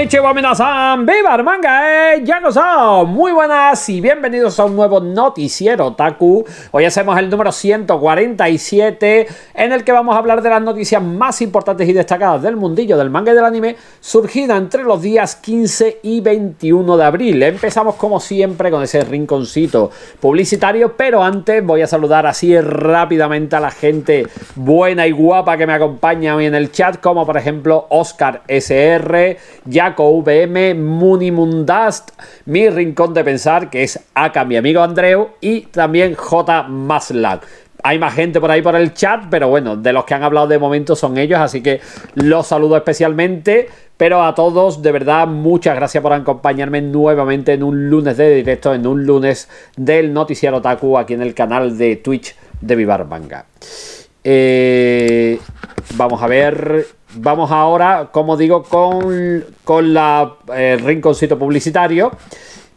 Konnichiwa Minasan, ¡Viva el manga! Eh! ha! Muy buenas y bienvenidos a un nuevo noticiero Taku. Hoy hacemos el número 147 en el que vamos a hablar de las noticias más importantes y destacadas del mundillo del manga y del anime surgida entre los días 15 y 21 de abril. Empezamos como siempre con ese rinconcito publicitario, pero antes voy a saludar así rápidamente a la gente buena y guapa que me acompaña hoy en el chat, como por ejemplo Oscar SR, Ya Jaco VM, Munimundast, Mi Rincón de Pensar, que es Aka, mi amigo Andreu, y también J. Maslack. Hay más gente por ahí por el chat, pero bueno, de los que han hablado de momento son ellos, así que los saludo especialmente. Pero a todos, de verdad, muchas gracias por acompañarme nuevamente en un lunes de directo, en un lunes del Noticiero Taku aquí en el canal de Twitch de Vivar Manga. Eh, vamos a ver vamos ahora, como digo, con, con la, el eh, rinconcito publicitario.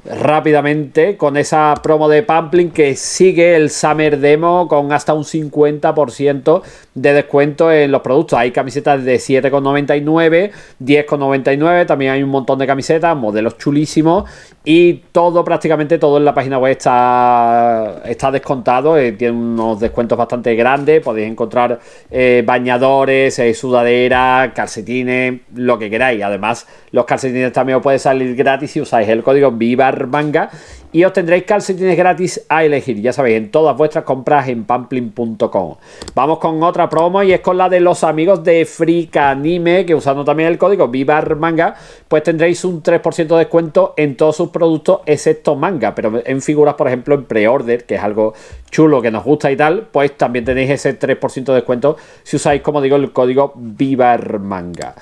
Rápidamente con esa promo de Pamplin que sigue el Summer Demo con hasta un 50% de descuento en los productos. Hay camisetas de 7,99, 10,99, también hay un montón de camisetas, modelos chulísimos y todo, prácticamente todo en la página web está, está descontado, eh, tiene unos descuentos bastante grandes, podéis encontrar eh, bañadores, eh, sudaderas, calcetines, lo que queráis. Además, los calcetines también os salir gratis si usáis el código manga y tendréis calcetines gratis a elegir, ya sabéis, en todas vuestras compras en pamplin.com. Vamos con otra promo y es con la de los amigos de Frika Anime, que usando también el código VIVARMANGA, Manga, pues tendréis un 3% de descuento en todos sus productos excepto manga, pero en figuras, por ejemplo, en pre-order, que es algo chulo que nos gusta y tal, pues también tenéis ese 3% de descuento si usáis, como digo, el código VIVARMANGA. Manga.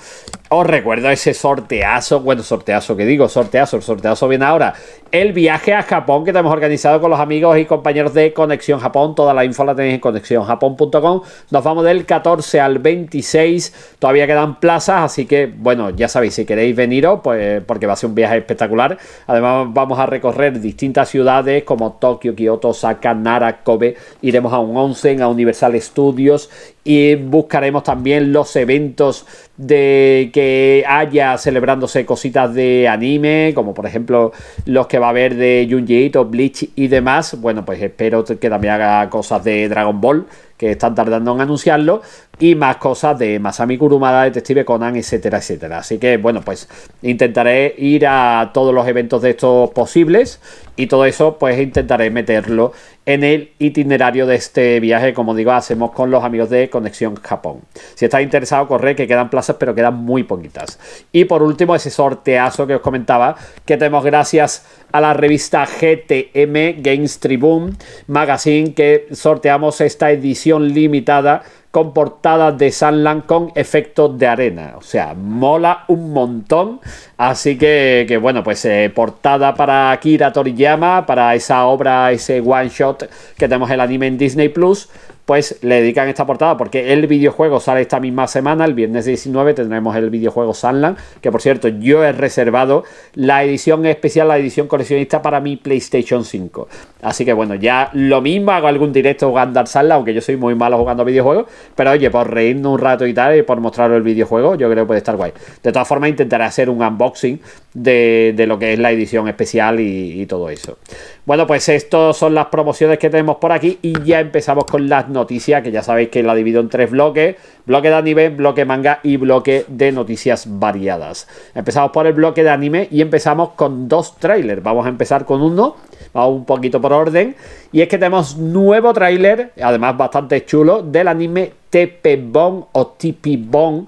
Os oh, recuerdo ese sorteazo, bueno, sorteazo que digo, sorteazo, el sorteazo viene ahora. El viaje a Japón que tenemos organizado con los amigos y compañeros de Conexión Japón. Toda la info la tenéis en conexiónjapón.com. Nos vamos del 14 al 26. Todavía quedan plazas, así que, bueno, ya sabéis, si queréis veniros, oh, pues porque va a ser un viaje espectacular. Además, vamos a recorrer distintas ciudades como Tokio, Kioto, Osaka, Nara, Kobe. Iremos a un onsen, a Universal Studios y buscaremos también los eventos de que haya celebrándose cositas de anime, como por ejemplo los que va a haber de Junji Bleach y demás. Bueno, pues espero que también haga cosas de Dragon Ball, que están tardando en anunciarlo, y más cosas de Masami Kurumada, Detective Conan, etcétera, etcétera. Así que, bueno, pues intentaré ir a todos los eventos de estos posibles y todo eso, pues intentaré meterlo en el itinerario de este viaje, como digo, hacemos con los amigos de Conexión Japón. Si estáis interesado corre que quedan plazas, pero quedan muy poquitas. Y por último, ese sorteazo que os comentaba, que tenemos gracias a la revista GTM Games Tribune Magazine, que sorteamos esta edición limitada con portada de Sunland con efectos de arena. O sea, mola un montón. Así que, bueno, pues eh, portada para Kira Toriyama, para esa obra, ese one shot que tenemos el anime en Disney Plus pues le dedican esta portada porque el videojuego sale esta misma semana, el viernes 19 tendremos el videojuego Sunland, que por cierto yo he reservado la edición especial, la edición coleccionista para mi PlayStation 5. Así que bueno, ya lo mismo, hago algún directo jugando al Sunland, aunque yo soy muy malo jugando videojuegos, pero oye, por reírnos un rato y tal, y por mostraros el videojuego, yo creo que puede estar guay. De todas formas, intentaré hacer un unboxing de, lo que es la edición especial y, todo eso. Bueno, pues estas son las promociones que tenemos por aquí y ya empezamos con las noticias, que ya sabéis que la divido en tres bloques, bloque de anime, bloque manga y bloque de noticias variadas. Empezamos por el bloque de anime y empezamos con dos trailers. Vamos a empezar con uno, vamos un poquito por orden, y es que tenemos nuevo trailer, además bastante chulo, del anime TP bon o TP bon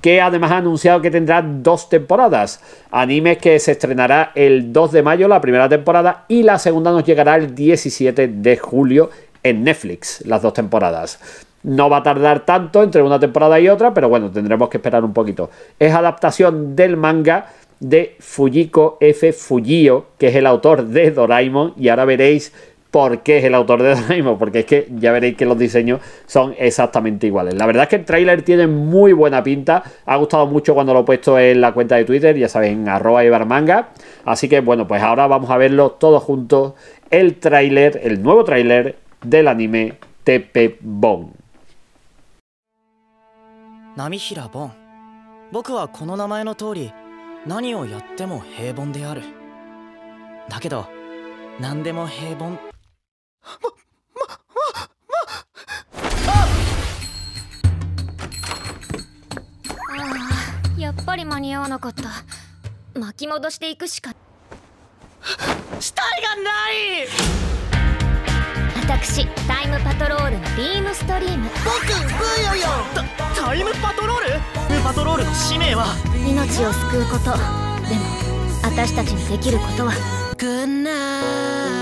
que además ha anunciado que tendrá dos temporadas. Anime que se estrenará el 2 de mayo, la primera temporada, y la segunda nos llegará el 17 de julio en Netflix, las dos temporadas. No va a tardar tanto entre una temporada y otra, pero bueno, tendremos que esperar un poquito. Es adaptación del manga de Fujiko F. Fujio, que es el autor de Doraemon, y ahora veréis por qué es el autor de mismo, porque es que ya veréis que los diseños son exactamente iguales. La verdad es que el tráiler tiene muy buena pinta, ha gustado mucho cuando lo he puesto en la cuenta de Twitter, ya sabéis, en arroba ibarmanga. Así que bueno, pues ahora vamos a verlo todos juntos, el tráiler, el nuevo tráiler del anime Tepe Bon. Bon 波平凡僕はこの名前の通り何をやっても平凡であるだけど何でも平凡やっぱり間に合わなかった巻き戻していくしか死体がない私タイムパトロールのビームストリーム僕ブヨヨタタイムパトロールブーパトロールの使命は命を救うことでも私たちにできることはグ o o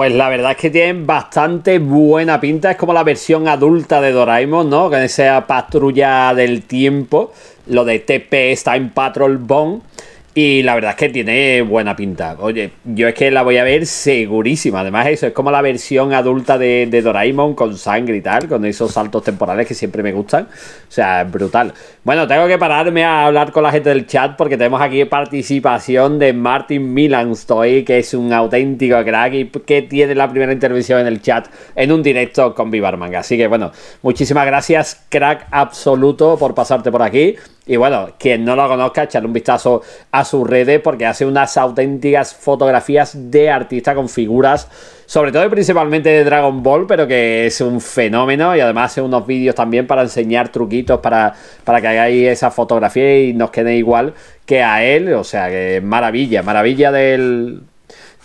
Pues la verdad es que tienen bastante buena pinta. Es como la versión adulta de Doraemon, ¿no? Con esa patrulla del tiempo. Lo de TP está en Patrol Bond. Y la verdad es que tiene buena pinta. Oye, yo es que la voy a ver segurísima. Además, eso es como la versión adulta de, de, Doraemon con sangre y tal, con esos saltos temporales que siempre me gustan. O sea, brutal. Bueno, tengo que pararme a hablar con la gente del chat porque tenemos aquí participación de Martin Milanstoy, que es un auténtico crack y que tiene la primera intervención en el chat en un directo con Vivar Manga. Así que bueno, muchísimas gracias, crack absoluto, por pasarte por aquí. Y bueno, quien no lo conozca, echarle un vistazo a sus redes porque hace unas auténticas fotografías de artista con figuras, sobre todo y principalmente de Dragon Ball, pero que es un fenómeno y además hace unos vídeos también para enseñar truquitos para, que hagáis esa fotografía y nos quede igual que a él. O sea, que maravilla, maravilla del,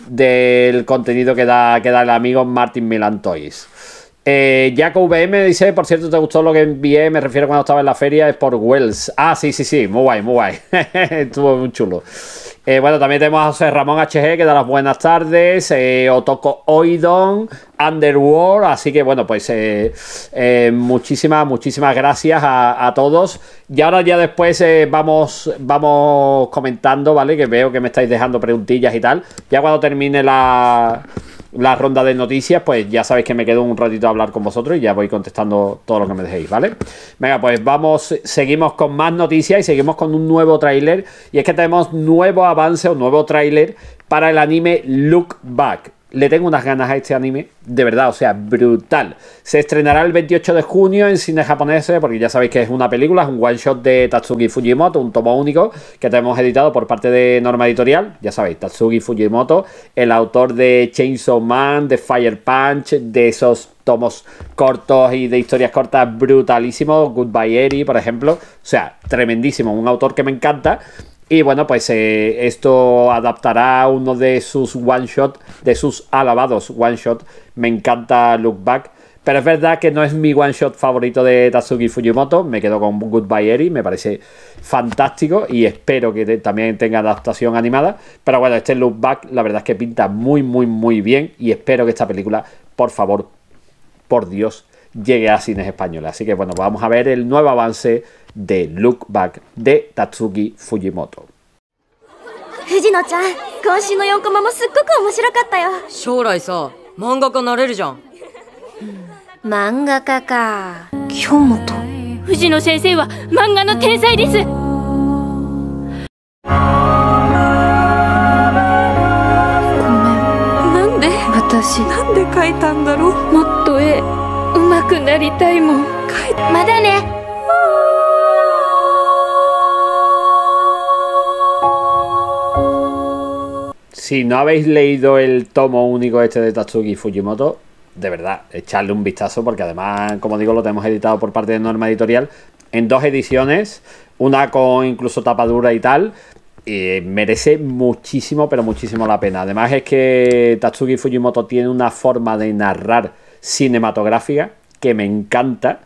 del contenido que da, que da el amigo Martin Milantois. Eh, Jaco VM dice, por cierto, ¿te gustó lo que envié? Me refiero cuando estaba en la feria, es por Wells. Ah, sí, sí, sí, muy guay, muy guay. Estuvo muy chulo. Eh, bueno, también tenemos a José Ramón HG, que da las buenas tardes. Eh, Otoko Oidon, Underworld. Así que bueno, pues eh, eh, muchísimas, muchísimas gracias a, a, todos. Y ahora ya después vamos, vamos comentando, ¿vale? Que veo que me estáis dejando preguntillas y tal. Ya cuando termine la la ronda de noticias, pues ya sabéis que me quedo un ratito a hablar con vosotros y ya voy contestando todo lo que me dejéis, ¿vale? Venga, pues vamos, seguimos con más noticias y seguimos con un nuevo tráiler. Y es que tenemos nuevo avance o nuevo tráiler para el anime Look Back. Le tengo unas ganas a este anime, de verdad, o sea, brutal. Se estrenará el 28 de junio en cine japonés, porque ya sabéis que es una película, es un one shot de Tatsuki Fujimoto, un tomo único que tenemos editado por parte de Norma Editorial. Ya sabéis, Tatsuki Fujimoto, el autor de Chainsaw Man, de Fire Punch, de esos tomos cortos y de historias cortas brutalísimos, Goodbye Eri, por ejemplo. O sea, tremendísimo, un autor que me encanta y bueno, pues eh, esto adaptará uno de sus one shot, de sus alabados one shot. Me encanta Look Back. Pero es verdad que no es mi one shot favorito de Tatsuki Fujimoto. Me quedo con Goodbye Eri, me parece fantástico y espero que también tenga adaptación animada. Pero bueno, este Look Back la verdad es que pinta muy, muy, muy bien y espero que esta película, por favor, por Dios, llegue a cines españoles. Así que bueno, vamos a ver el nuevo avance de Look Back で e Tatsugi Fujimoto 藤野ちゃん今週の4コマもすっごく面白かったよ将来さ漫画家なれるじゃん 漫画家か京本藤野先生は漫画の天才ですなんで私なんで書いたんだろうもっと絵うまくなりたいもんまだね si no habéis leído el tomo único este de Tatsuki Fujimoto, de verdad, echarle un vistazo porque además, como digo, lo tenemos editado por parte de Norma Editorial en dos ediciones, una con incluso tapadura y tal. merece muchísimo, pero muchísimo la pena. Además es que Tatsuki Fujimoto tiene una forma de narrar cinematográfica que me encanta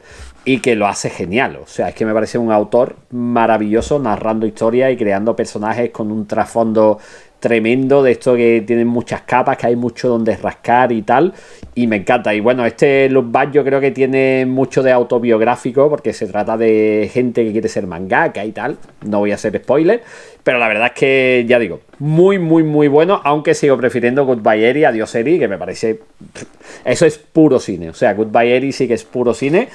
y que lo hace genial. O sea, es que me parece un autor maravilloso narrando historia y creando personajes con un trasfondo tremendo, de esto que tienen muchas capas, que hay mucho donde rascar y tal, y me encanta. Y bueno, este Look Back yo creo que tiene mucho de autobiográfico, porque se trata de gente que quiere ser mangaka y tal, no voy a hacer spoiler, pero la verdad es que, ya digo, muy, muy, muy bueno, aunque sigo prefiriendo Goodbye Eri, Adiós Eri, que me parece, eso es puro cine, o sea, Goodbye Eri sí que es puro cine,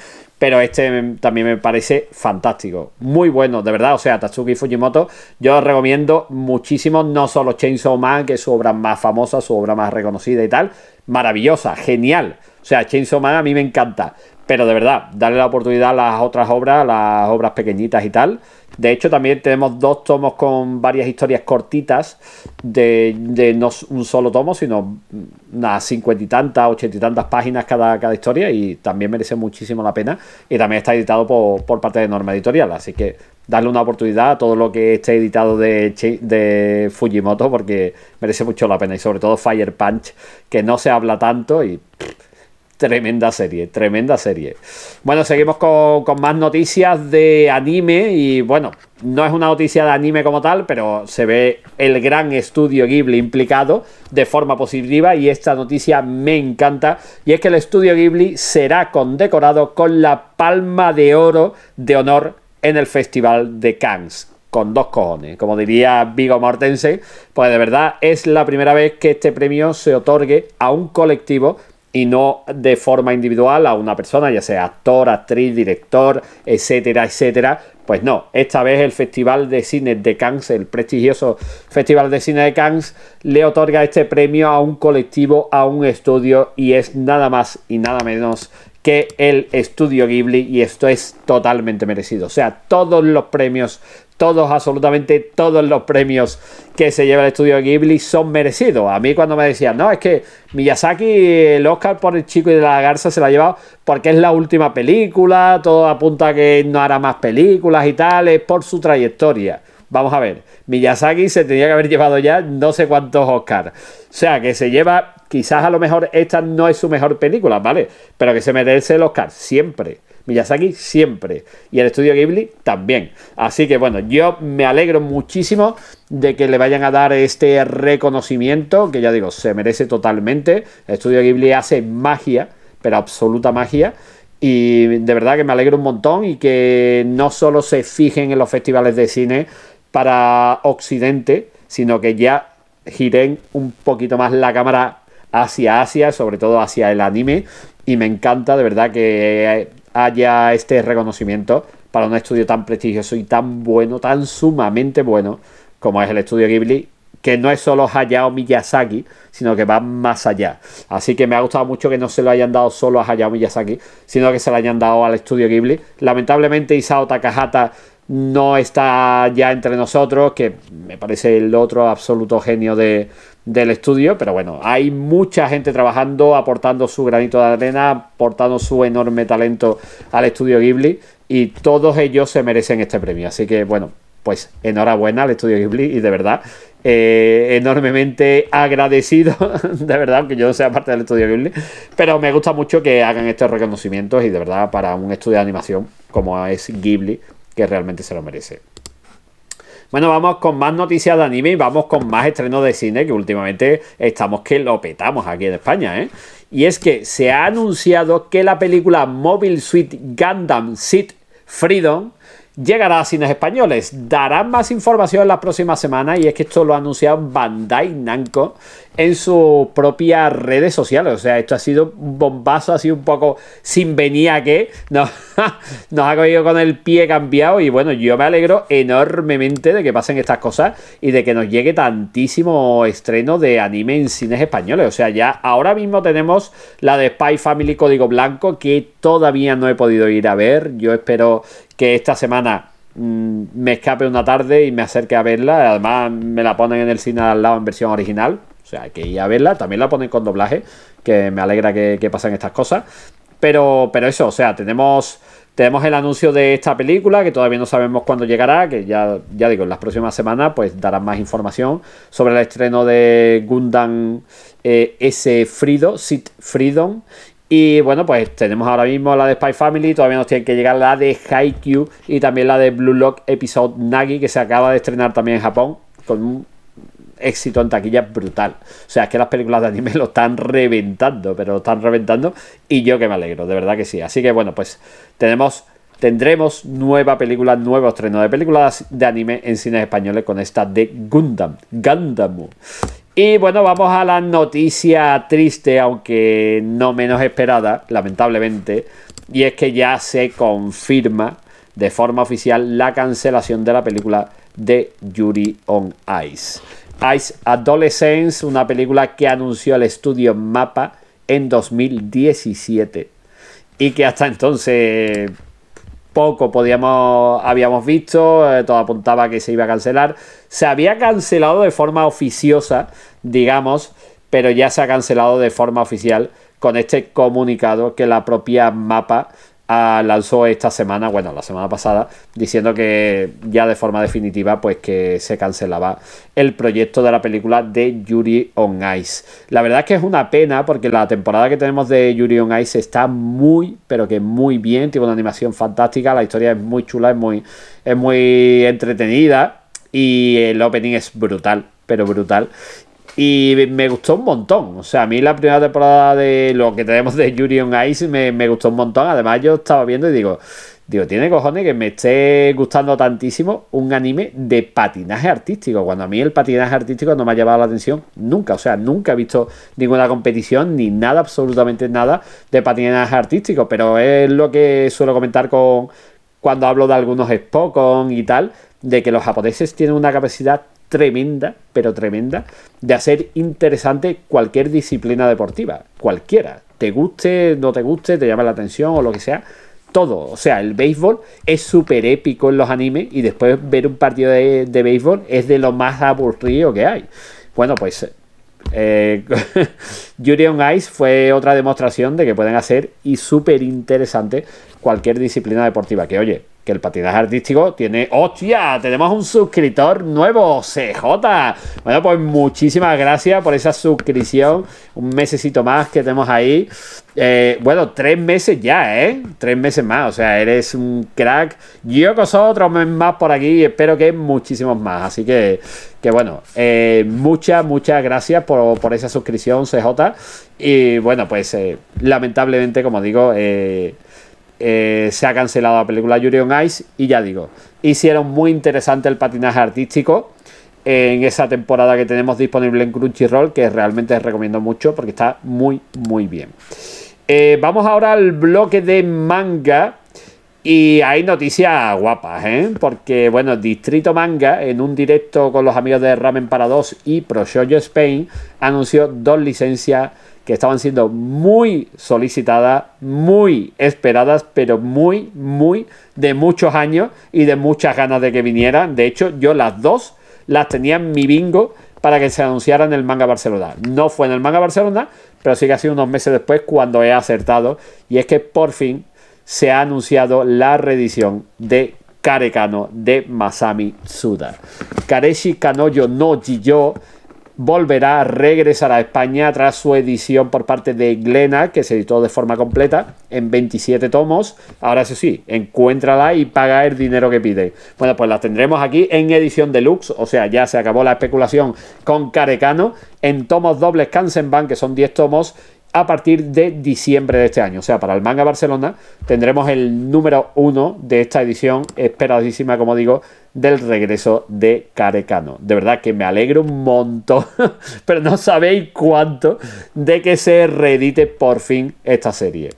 pero este también me parece fantástico. Muy bueno, de verdad. O sea, Tatsuki Fujimoto, yo recomiendo muchísimo, no solo Chainsaw Man, que es su obra más famosa, su obra más reconocida y tal. Maravillosa, genial. O sea, Chainsaw Man a mí me encanta. Pero de verdad, darle la oportunidad a las otras obras, las obras pequeñitas y tal. De hecho, también tenemos dos tomos con varias historias cortitas, de, no un solo tomo, sino mm, unas cincuenta y tantas, ochenta y tantas páginas cada, cada historia, y también merece muchísimo la pena. Y también está editado por, parte de Norma Editorial, así que darle una oportunidad a todo lo que esté editado de, de Fujimoto, porque merece mucho la pena, y sobre todo Fire Punch, que no se habla tanto y. Tremenda serie, tremenda serie. Bueno, seguimos con, más noticias de anime y bueno, no es una noticia de anime como tal, pero se ve el gran estudio Ghibli implicado de forma positiva y esta noticia me encanta y es que el estudio Ghibli será condecorado con la Palma de Oro de Honor en el Festival de Cannes con dos cojones. Como diría Vigo Mortensen, pues de verdad es la primera vez que este premio se otorgue a un colectivo y no de forma individual a una persona, ya sea actor, actriz, director, etcétera, etcétera. Pues no, esta vez el Festival de Cine de Cannes, el prestigioso Festival de Cine de Cannes, le otorga este premio a un colectivo, a un estudio y es nada más y nada menos que el estudio Ghibli y esto es totalmente merecido. O sea, todos los premios todos, absolutamente todos los premios que se lleva el estudio Ghibli son merecidos. A mí cuando me decían, no, es que Miyazaki el Oscar por el chico y de la garza se lo ha llevado porque es la última película, todo apunta a que no hará más películas y tal, es por su trayectoria. Vamos a ver, Miyazaki se tenía que haber llevado ya no sé cuántos Oscars. O sea, que se lleva, quizás a lo mejor esta no es su mejor película, ¿vale? Pero que se merece el Oscar, siempre. Miyazaki siempre. Y el estudio Ghibli también. Así que bueno, yo me alegro muchísimo de que le vayan a dar este reconocimiento, que ya digo, se merece totalmente. El estudio Ghibli hace magia, pero absoluta magia. Y de verdad que me alegro un montón y que no solo se fijen en los festivales de cine para Occidente, sino que ya giren un poquito más la cámara hacia Asia, sobre todo hacia el anime. Y me encanta de verdad que haya este reconocimiento para un estudio tan prestigioso y tan bueno, tan sumamente bueno como es el estudio Ghibli, que no es solo Hayao Miyazaki, sino que va más allá. Así que me ha gustado mucho que no se lo hayan dado solo a Hayao Miyazaki, sino que se lo hayan dado al estudio Ghibli. Lamentablemente Isao Takahata no está ya entre nosotros, que me parece el otro absoluto genio del estudio, pero bueno, hay mucha gente trabajando, aportando su granito de arena, aportando su enorme talento al estudio Ghibli, y todos ellos se merecen este premio. Así que bueno, pues enhorabuena al estudio Ghibli y de verdad, eh, enormemente agradecido, de verdad, aunque yo no sea parte del estudio Ghibli, pero me gusta mucho que hagan estos reconocimientos y de verdad para un estudio de animación como es Ghibli, que realmente se lo merece. Bueno, vamos con más noticias de anime y vamos con más estrenos de cine que últimamente estamos que lo petamos aquí en España, ¿eh? Y es que se ha anunciado que la película Mobile Suit Gundam Seed Freedom llegará a cines españoles. Darán más información la próxima semana y es que esto lo ha anunciado Bandai Namco en sus propias redes sociales. O sea, esto ha sido un bombazo así un poco sin venía que nos, nos ha cogido con el pie cambiado y bueno, yo me alegro enormemente de que pasen estas cosas y de que nos llegue tantísimo estreno de anime en cines españoles. O sea, ya ahora mismo tenemos la de Spy Family Código Blanco que Todavía no he podido ir a ver. Yo espero que esta semana mm, me escape una tarde y me acerque a verla. Además, me la ponen en el cine al lado en versión original. O sea, hay que ir a verla. También la ponen con doblaje, que me alegra que, pasen estas cosas. Pero, pero eso, o sea, tenemos... Tenemos el anuncio de esta película, que todavía no sabemos cuándo llegará, que ya, ya digo, en las próximas semanas pues darán más información sobre el estreno de Gundam eh, S. Freedom, y bueno, pues tenemos ahora mismo la de Spy Family, todavía nos tiene que llegar la de Haikyuu y también la de Blue Lock Episode Nagi, que se acaba de estrenar también en Japón, con un éxito en taquilla brutal. O sea, es que las películas de anime lo están reventando, pero lo están reventando y yo que me alegro, de verdad que sí. Así que bueno, pues tenemos tendremos nueva película, nuevo estreno de películas de anime en cines españoles con esta de Gundam, Gundam. Y bueno, vamos a la noticia triste, aunque no menos esperada, lamentablemente, y es que ya se confirma de forma oficial la cancelación de la película de Yuri on Ice. Ice Adolescence, una película que anunció el estudio Mapa en 2017 y que hasta entonces poco podíamos, habíamos visto, eh, todo apuntaba que se iba a cancelar. Se había cancelado de forma oficiosa, digamos, pero ya se ha cancelado de forma oficial con este comunicado que la propia mapa lanzó esta semana, bueno, la semana pasada, diciendo que ya de forma definitiva, pues que se cancelaba el proyecto de la película de Yuri on Ice. La verdad es que es una pena porque la temporada que tenemos de Yuri on Ice está muy, pero que muy bien, tiene una animación fantástica, la historia es muy chula, es muy, es muy entretenida y el opening es brutal, pero brutal. Y me gustó un montón. O sea, a mí la primera temporada de lo que tenemos de Yuri on Ice me, me gustó un montón. Además, yo estaba viendo y digo, digo, tiene cojones que me esté gustando tantísimo un anime de patinaje artístico. Cuando a mí el patinaje artístico no me ha llamado la atención nunca. O sea, nunca he visto ninguna competición ni nada, absolutamente nada de patinaje artístico. Pero es lo que suelo comentar con cuando hablo de algunos Spokon y tal, de que los japoneses tienen una capacidad tremenda, pero tremenda, de hacer interesante cualquier disciplina deportiva, cualquiera, te guste, no te guste, te llama la atención o lo que sea, todo. O sea, el béisbol es súper épico en los animes y después ver un partido de, béisbol es de lo más aburrido que hay. Bueno, pues eh, on Ice fue otra demostración de que pueden hacer y súper interesante cualquier disciplina deportiva. Que oye, que el patinaje artístico tiene. ¡Hostia! Tenemos un suscriptor nuevo, CJ. Bueno, pues muchísimas gracias por esa suscripción. Un mesecito más que tenemos ahí. Eh, bueno, tres meses ya, ¿eh? Tres meses más. O sea, eres un crack. Yo con otro mes más por aquí y espero que muchísimos más. Así que, que bueno, eh, muchas, muchas gracias por, esa suscripción, CJ. Y bueno, pues eh, lamentablemente, como digo, eh, eh, se ha cancelado la película Yuri on Ice y ya digo, hicieron muy interesante el patinaje artístico en esa temporada que tenemos disponible en Crunchyroll, que realmente recomiendo mucho porque está muy, muy bien. Eh, vamos ahora al bloque de manga. Y hay noticias guapas, ¿eh? Porque, bueno, Distrito Manga, en un directo con los amigos de Ramen para 2 y Pro Spain, anunció dos licencias que estaban siendo muy solicitadas, muy esperadas, pero muy, muy de muchos años y de muchas ganas de que vinieran. De hecho, yo las dos las tenía en mi bingo para que se anunciara en el Manga Barcelona. No fue en el Manga Barcelona, pero sí que ha sido unos meses después cuando he acertado. Y es que por fin se ha anunciado la reedición de Karekano de Masami Suda. Kareshi Kanoyo no Jiyo volverá a regresar a España tras su edición por parte de Glena, que se editó de forma completa en 27 tomos. Ahora eso sí, encuéntrala y paga el dinero que pide. Bueno, pues la tendremos aquí en edición deluxe, o sea, ya se acabó la especulación con Carecano, en tomos dobles Kansenban, que son 10 tomos, a partir de diciembre de este año. O sea, para el manga Barcelona tendremos el número uno de esta edición esperadísima, como digo, del regreso de Carecano. De verdad que me alegro un montón, pero no sabéis cuánto, de que se reedite por fin esta serie.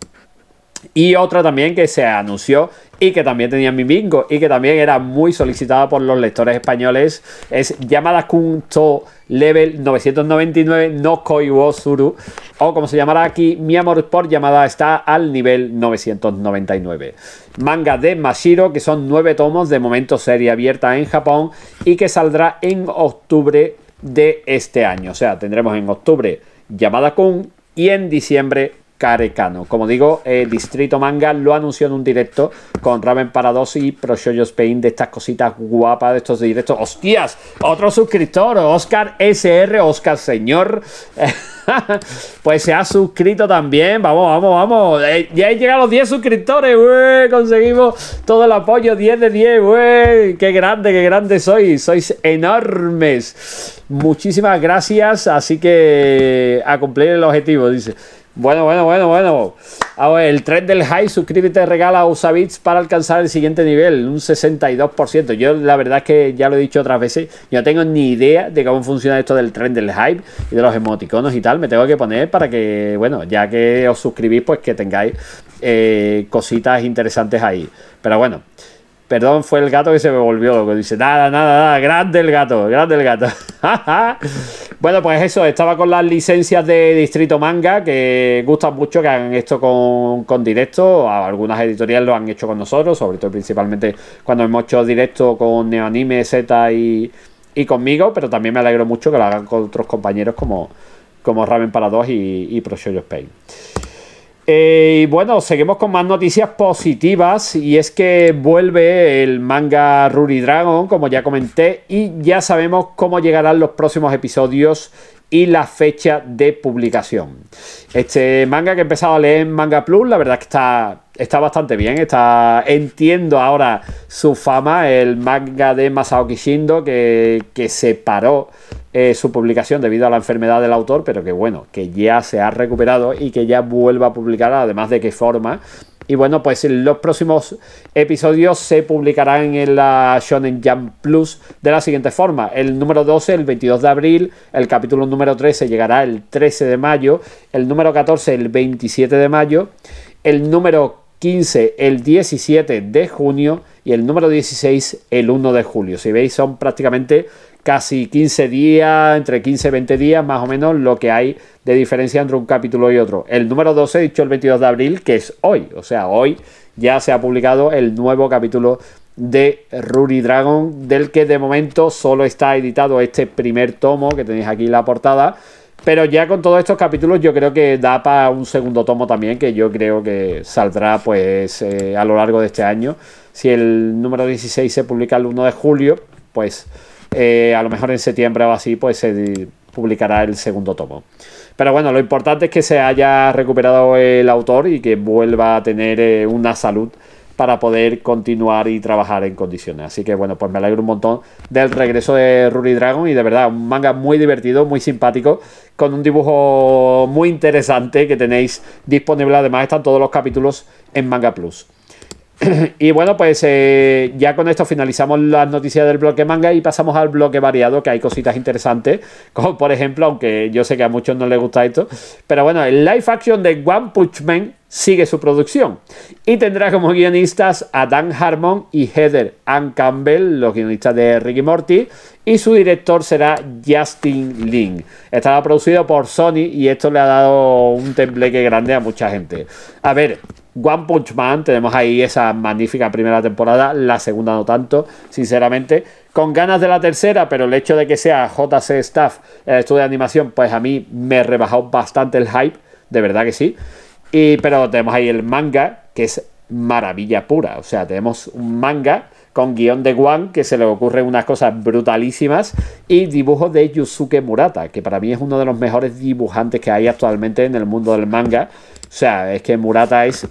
Y otra también que se anunció y que también tenía mi bingo y que también era muy solicitada por los lectores españoles es llamada To Level 999 no Koi wo o como se llamará aquí Mi amor por llamada está al nivel 999 manga de Mashiro que son nueve tomos de momento serie abierta en Japón y que saldrá en octubre de este año o sea tendremos en octubre llamada Kun y en diciembre Carecano. Como digo, el Distrito Manga lo anunció en un directo con Ramen Paradox y ProShoyo Spain de estas cositas guapas de estos directos. ¡Hostias! Otro suscriptor, Oscar SR, Oscar Señor. pues se ha suscrito también. Vamos, vamos, vamos. ya han llegado los 10 suscriptores, Conseguimos todo el apoyo. 10 de 10, wey. Qué grande, qué grande sois. Sois enormes. Muchísimas gracias. Así que a cumplir el objetivo, dice. Bueno, bueno, bueno, bueno. Ah, el trend del hype, suscríbete, regala bits para alcanzar el siguiente nivel, un 62%. Yo la verdad es que ya lo he dicho otras veces, yo no tengo ni idea de cómo funciona esto del trend del hype y de los emoticonos y tal. Me tengo que poner para que, bueno, ya que os suscribís, pues que tengáis eh, cositas interesantes ahí. Pero bueno. Perdón, fue el gato que se me volvió loco. Dice, nada, nada, nada, grande el gato, grande el gato. bueno, pues eso, estaba con las licencias de Distrito Manga, que gustan mucho que hagan esto con, con directo. Algunas editoriales lo han hecho con nosotros, sobre todo principalmente cuando hemos hecho directo con Neoanime, Z y, conmigo, pero también me alegro mucho que lo hagan con otros compañeros como, como Raven para y, y Pro Show Spain. Eh, y bueno, seguimos con más noticias positivas y es que vuelve el manga Ruri Dragon, como ya comenté, y ya sabemos cómo llegarán los próximos episodios y la fecha de publicación. Este manga que he empezado a leer en Manga Plus, la verdad que está, está bastante bien. Está, entiendo ahora su fama, el manga de Masao Kishindo, que, que se paró eh, su publicación debido a la enfermedad del autor, pero que bueno, que ya se ha recuperado y que ya vuelva a publicar, además de qué forma, y bueno, pues los próximos episodios se publicarán en la Shonen Jump Plus de la siguiente forma. El número 12 el 22 de abril, el capítulo número 13 llegará el 13 de mayo, el número 14 el 27 de mayo, el número 15 el 17 de junio y el número 16 el 1 de julio. Si veis son prácticamente casi 15 días, entre 15 y 20 días, más o menos lo que hay de diferencia entre un capítulo y otro. El número 12 dicho el 22 de abril, que es hoy, o sea, hoy ya se ha publicado el nuevo capítulo de Ruri Dragon, del que de momento solo está editado este primer tomo que tenéis aquí en la portada. Pero ya con todos estos capítulos yo creo que da para un segundo tomo también, que yo creo que saldrá pues eh, a lo largo de este año. Si el número 16 se publica el 1 de julio, pues eh, a lo mejor en septiembre o así, pues se publicará el segundo tomo. Pero bueno, lo importante es que se haya recuperado el autor y que vuelva a tener eh, una salud para poder continuar y trabajar en condiciones. Así que bueno, pues me alegro un montón del regreso de Ruridragon Dragon y de verdad, un manga muy divertido, muy simpático, con un dibujo muy interesante que tenéis disponible. Además, están todos los capítulos en Manga Plus. y bueno, pues eh, ya con esto finalizamos las noticias del bloque manga y pasamos al bloque variado, que hay cositas interesantes, como por ejemplo, aunque yo sé que a muchos no les gusta esto, pero bueno, el live action de One Punch Man sigue su producción y tendrá como guionistas a Dan Harmon y Heather Ann Campbell, los guionistas de Ricky Morty, y su director será Justin Lin. Estará producido por Sony y esto le ha dado un tembleque grande a mucha gente. A ver, One Punch Man, tenemos ahí esa magnífica primera temporada, la segunda no tanto, sinceramente. Con ganas de la tercera, pero el hecho de que sea JC Staff el estudio de animación, pues a mí me rebajó bastante el hype, de verdad que sí. Y, pero tenemos ahí el manga, que es maravilla pura. O sea, tenemos un manga con guión de Guan, que se le ocurren unas cosas brutalísimas, y dibujo de Yusuke Murata, que para mí es uno de los mejores dibujantes que hay actualmente en el mundo del manga. O sea, es que Murata es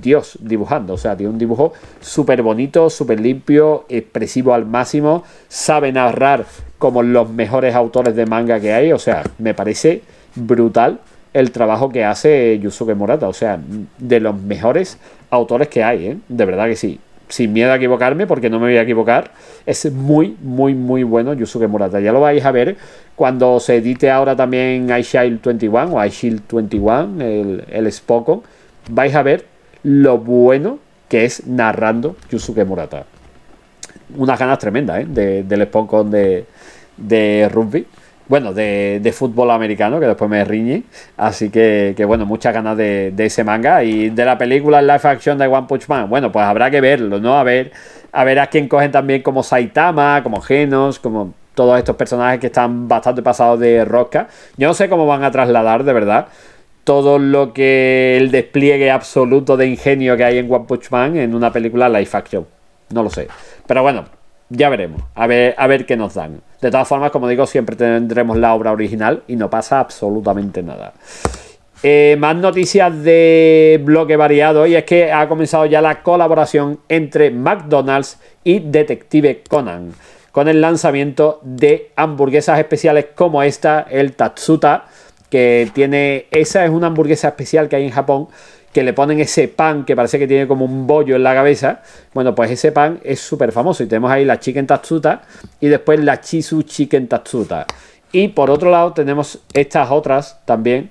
Dios dibujando. O sea, tiene un dibujo súper bonito, súper limpio, expresivo al máximo. Sabe narrar como los mejores autores de manga que hay. O sea, me parece brutal el trabajo que hace Yusuke Murata. O sea, de los mejores autores que hay, ¿eh? De verdad que sí sin miedo a equivocarme, porque no me voy a equivocar, es muy, muy, muy bueno Yusuke Murata. Ya lo vais a ver cuando se edite ahora también iShield 21 o iShield 21, el, el vais a ver lo bueno que es narrando Yusuke Murata. Unas ganas tremendas ¿eh? de, del Spokon de, de rugby bueno, de, fútbol americano, que después me riñe. Así que, bueno, muchas ganas de, de, ese manga. Y de la película Life Action de One Punch Man, bueno, pues habrá que verlo, ¿no? A ver, a ver a quién cogen también como Saitama, como Genos, como todos estos personajes que están bastante pasados de rosca. Yo no sé cómo van a trasladar, de verdad, todo lo que el despliegue absoluto de ingenio que hay en One Punch Man en una película Life Action. No lo sé. Pero bueno, ya veremos, a ver, a ver qué nos dan. De todas formas, como digo, siempre tendremos la obra original y no pasa absolutamente nada. Eh, más noticias de bloque variado y es que ha comenzado ya la colaboración entre McDonald's y Detective Conan con el lanzamiento de hamburguesas especiales como esta, el Tatsuta, que tiene, esa es una hamburguesa especial que hay en Japón que le ponen ese pan que parece que tiene como un bollo en la cabeza. Bueno, pues ese pan es súper famoso y tenemos ahí la chicken tatsuta y después la chisu chicken tatsuta. Y por otro lado tenemos estas otras también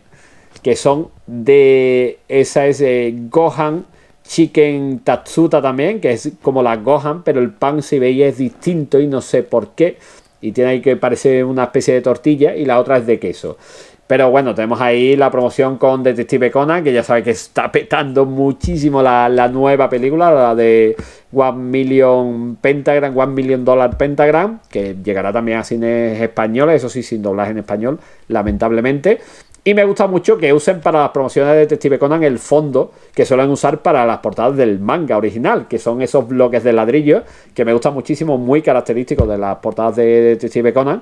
que son de esa es Gohan Chicken Tatsuta también, que es como la Gohan, pero el pan si veía es distinto y no sé por qué. Y tiene ahí que parece una especie de tortilla y la otra es de queso. Pero bueno, tenemos ahí la promoción con Detective Conan, que ya sabe que está petando muchísimo la, nueva película, la de One Million Pentagram, One Million Dollar Pentagram, que llegará también a cines españoles, eso sí, sin doblaje en español, lamentablemente. Y me gusta mucho que usen para las promociones de Detective Conan el fondo que suelen usar para las portadas del manga original, que son esos bloques de ladrillo que me gustan muchísimo, muy característicos de las portadas de Detective Conan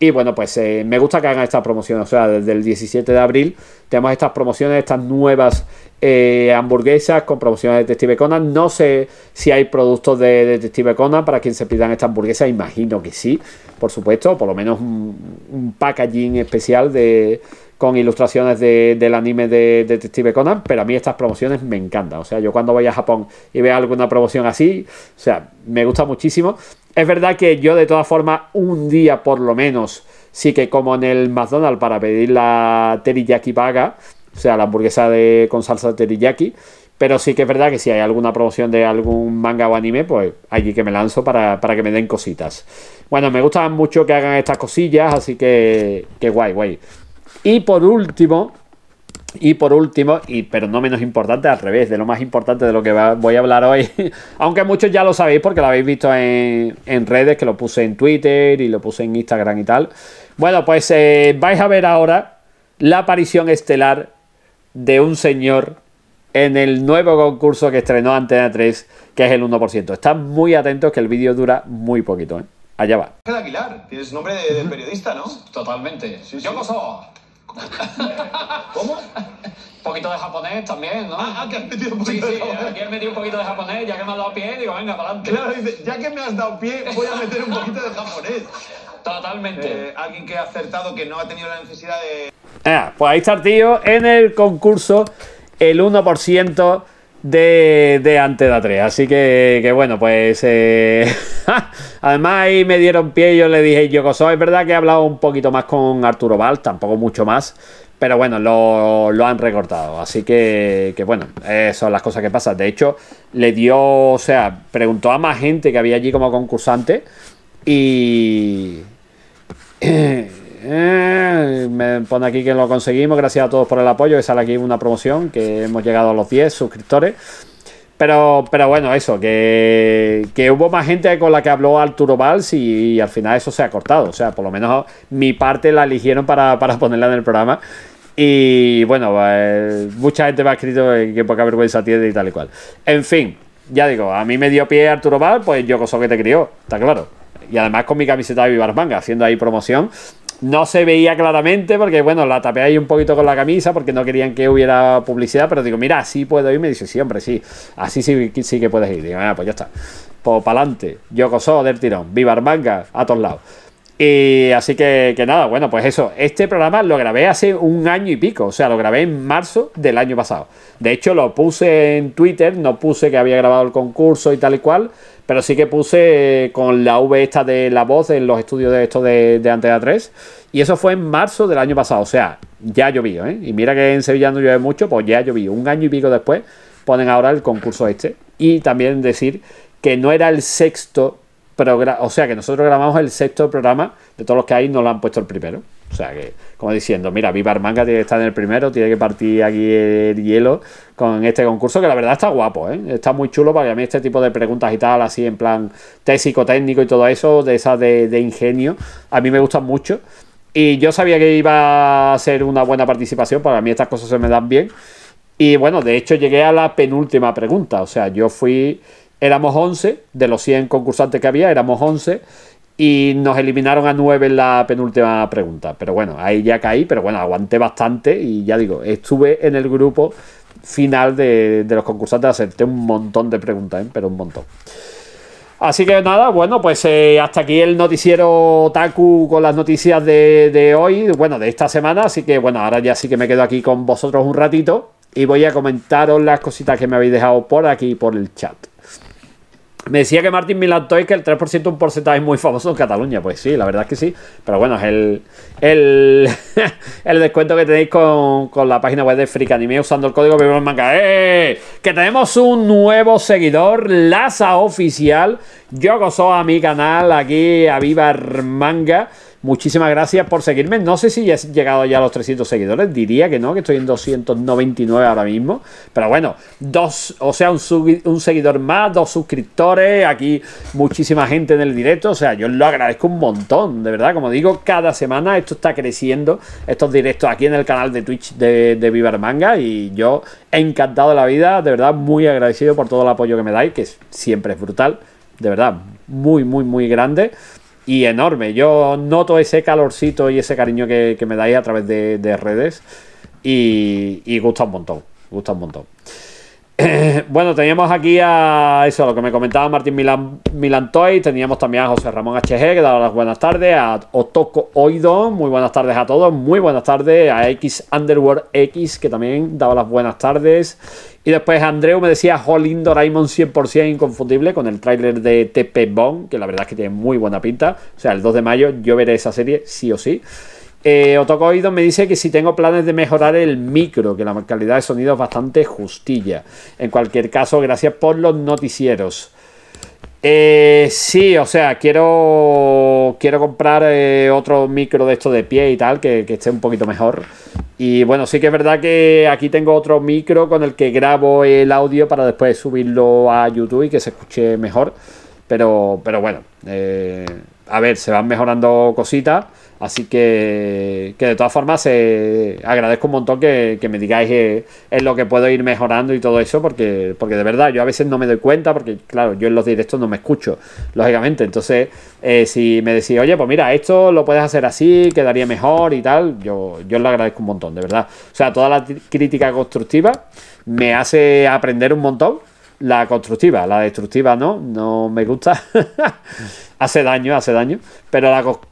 y bueno, pues eh, me gusta que hagan estas promociones. O sea, desde el 17 de abril tenemos estas promociones, estas nuevas eh, hamburguesas con promociones de Detective Conan. No sé si hay productos de Detective Conan para quien se pidan esta hamburguesa. Imagino que sí, por supuesto. Por lo menos un, packaging especial de, con ilustraciones del anime de, de Detective Conan. Pero a mí estas promociones me encantan. O sea, yo cuando voy a Japón y veo alguna promoción así, o sea, me gusta muchísimo. Es verdad que yo de todas formas un día por lo menos sí que como en el McDonald's para pedir la teriyaki paga, o sea, la hamburguesa de, con salsa teriyaki, pero sí que es verdad que si hay alguna promoción de algún manga o anime, pues allí que me lanzo para, que me den cositas. Bueno, me gusta mucho que hagan estas cosillas, así que, que guay, guay. Y por último, y por último, y, pero no menos importante, al revés, de lo más importante de lo que voy a hablar hoy, aunque muchos ya lo sabéis porque lo habéis visto en, redes, que lo puse en Twitter y lo puse en Instagram y tal. Bueno, pues eh, vais a ver ahora la aparición estelar de un señor en el nuevo concurso que estrenó Antena 3, que es el 1%. están muy atentos que el vídeo dura muy poquito. ¿eh? Allá va. Aguilar, tienes nombre de, periodista, ¿no? Totalmente. Yo ¿Cómo? Un poquito de japonés también, ¿no? Ah, ah que has metido un poquito sí, sí, Aquí he metido un poquito de japonés, ya que me has dado pie, digo, venga, para adelante. Claro, dice, ya que me has dado pie, voy a meter un poquito de japonés. Totalmente. Eh, alguien que ha acertado, que no ha tenido la necesidad de. Ah, pues ahí está el tío en el concurso, el 1% de, antes de 3 Así que, bueno, pues. Eh, además, ahí me dieron pie. Y yo le dije, yo coso. es verdad que he hablado un poquito más con Arturo Val, tampoco mucho más. Pero bueno, lo, han recortado. Así que, bueno, eh, son las cosas que pasan. De hecho, le dio, o sea, preguntó a más gente que había allí como concursante. Y. Eh, eh, me pone aquí que lo conseguimos. Gracias a todos por el apoyo. Que sale aquí una promoción. Que hemos llegado a los 10 suscriptores. Pero, pero bueno, eso, que, hubo más gente con la que habló Arturo Valls y, al final eso se ha cortado. O sea, por lo menos mi parte la eligieron para, para ponerla en el programa. Y bueno, eh, mucha gente me ha escrito que poca vergüenza tiene y tal y cual. En fin, ya digo, a mí me dio pie Arturo Valls, pues yo coso que te crió, está claro. Y además con mi camiseta de Vivar Manga, haciendo ahí promoción. No se veía claramente porque, bueno, la tapé ahí un poquito con la camisa porque no querían que hubiera publicidad, pero digo, mira, así puedo ir. Me dice, hombre, sí, así sí, sí que puedes ir. Digo, ah, pues ya está. Po pues para adelante, coso del tirón, viva Manga, a todos lados. Y así que, que, nada, bueno, pues eso. Este programa lo grabé hace un año y pico, o sea, lo grabé en marzo del año pasado. De hecho, lo puse en Twitter, no puse que había grabado el concurso y tal y cual, pero sí que puse eh, con la V esta de la voz en los estudios de esto de, de Antena 3. Y eso fue en marzo del año pasado. O sea, ya llovió, ¿eh? Y mira que en Sevilla no llueve mucho, pues ya llovió. Un año y pico después ponen ahora el concurso este. Y también decir que no era el sexto programa. O sea, que nosotros grabamos el sexto programa. De todos los que hay, no lo han puesto el primero. O sea que, como diciendo, mira, Vivar Manga tiene que estar en el primero, tiene que partir aquí el hielo con este concurso, que la verdad está guapo, ¿eh? Está muy chulo para que a mí este tipo de preguntas y tal, así en plan tésico, técnico y todo eso, de esas de, de ingenio, a mí me gustan mucho. Y yo sabía que iba a ser una buena participación, para mí estas cosas se me dan bien. Y bueno, de hecho llegué a la penúltima pregunta, o sea, yo fui, éramos 11, de los 100 concursantes que había, éramos 11 y nos eliminaron a 9 en la penúltima pregunta. Pero bueno, ahí ya caí, pero bueno, aguanté bastante y ya digo, estuve en el grupo final de, los concursantes, acepté un montón de preguntas, ¿eh? pero un montón. Así que nada, bueno, pues eh, hasta aquí el noticiero Taku con las noticias de, de hoy, bueno, de esta semana. Así que bueno, ahora ya sí que me quedo aquí con vosotros un ratito y voy a comentaros las cositas que me habéis dejado por aquí, por el chat. Me decía que Martín Milatoy que el 3% es un porcentaje muy famoso en Cataluña. Pues sí, la verdad es que sí. Pero bueno, es el, el, descuento que tenéis con, la página web de Freak Anime usando el código Manga. ¡Eh! Que tenemos un nuevo seguidor, Laza Oficial. Yo gozo a mi canal aquí, a Viva Manga. Muchísimas gracias por seguirme. No sé si he llegado ya a los 300 seguidores. Diría que no, que estoy en 299 ahora mismo. Pero bueno, dos, o sea, un, seguidor más, dos suscriptores. Aquí muchísima gente en el directo. O sea, yo lo agradezco un montón. De verdad, como digo, cada semana esto está creciendo. Estos directos aquí en el canal de Twitch de, de Manga. Y yo he encantado la vida. De verdad, muy agradecido por todo el apoyo que me dais, que siempre es brutal. De verdad, muy, muy, muy grande y enorme. Yo noto ese calorcito y ese cariño que, me dais a través de, redes y, y gusta un montón, gusta un montón. bueno, teníamos aquí a eso, lo que me comentaba Martín Milan, Milantoy. Teníamos también a José Ramón HG, que daba las buenas tardes. A Otoko Oido, muy buenas tardes a todos. Muy buenas tardes. A X Underworld X, que también daba las buenas tardes. Y después Andreu me decía Jolín Doraemon 100% inconfundible con el tráiler de TP Bong, que la verdad es que tiene muy buena pinta. O sea, el 2 de mayo yo veré esa serie sí o sí. Eh, me dice que si tengo planes de mejorar el micro, que la calidad de sonido es bastante justilla. En cualquier caso, gracias por los noticieros. Eh, sí, o sea, quiero quiero comprar eh, otro micro de esto de pie y tal, que, esté un poquito mejor. Y bueno, sí que es verdad que aquí tengo otro micro con el que grabo el audio para después subirlo a YouTube y que se escuche mejor. Pero, pero bueno, eh, a ver, se van mejorando cositas. Así que, que de todas formas eh, agradezco un montón que, me digáis eh, en lo que puedo ir mejorando y todo eso, porque, porque de verdad yo a veces no me doy cuenta, porque claro, yo en los directos no me escucho, lógicamente. Entonces, eh, si me decís, oye, pues mira, esto lo puedes hacer así, quedaría mejor y tal, yo, yo lo agradezco un montón, de verdad. O sea, toda la crítica constructiva me hace aprender un montón la constructiva, la destructiva no, no me gusta. hace daño, hace daño. Pero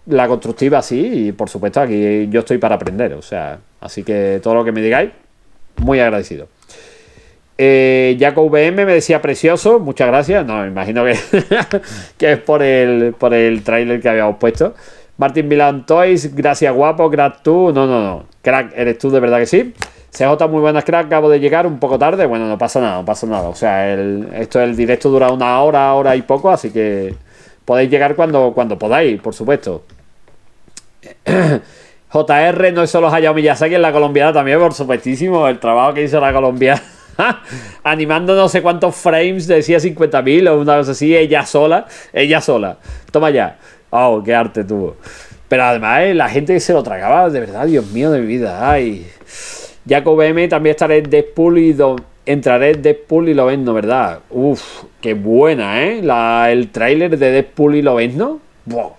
la, constructiva sí, y por supuesto aquí yo estoy para aprender. O sea, así que todo lo que me digáis, muy agradecido. Eh, VM me decía precioso, muchas gracias. No, me imagino que, que es por el, por el trailer que habíamos puesto. Martín Milan Toys, gracias guapo, crack tú. No, no, no. Crack, eres tú de verdad que sí. CJ, muy buenas crack, acabo de llegar un poco tarde. Bueno, no pasa nada, no pasa nada. O sea, el, esto el directo dura una hora, hora y poco, así que podéis llegar cuando, cuando podáis, por supuesto. JR no es solo Hayao Miyazaki en la colombiana también, por supuestísimo, el trabajo que hizo la colombiana. animando no sé cuántos frames, decía 50.000 o una cosa así, ella sola, ella sola. Toma ya. Oh, qué arte tuvo. Pero además, eh, la gente se lo tragaba, de verdad, Dios mío de mi vida. Ay. Jacob M también estaré en Deadpool y entraré en Deadpool y lo vendo, ¿verdad? Uf, qué buena, ¿eh? La, el tráiler de Deadpool y lo vendo.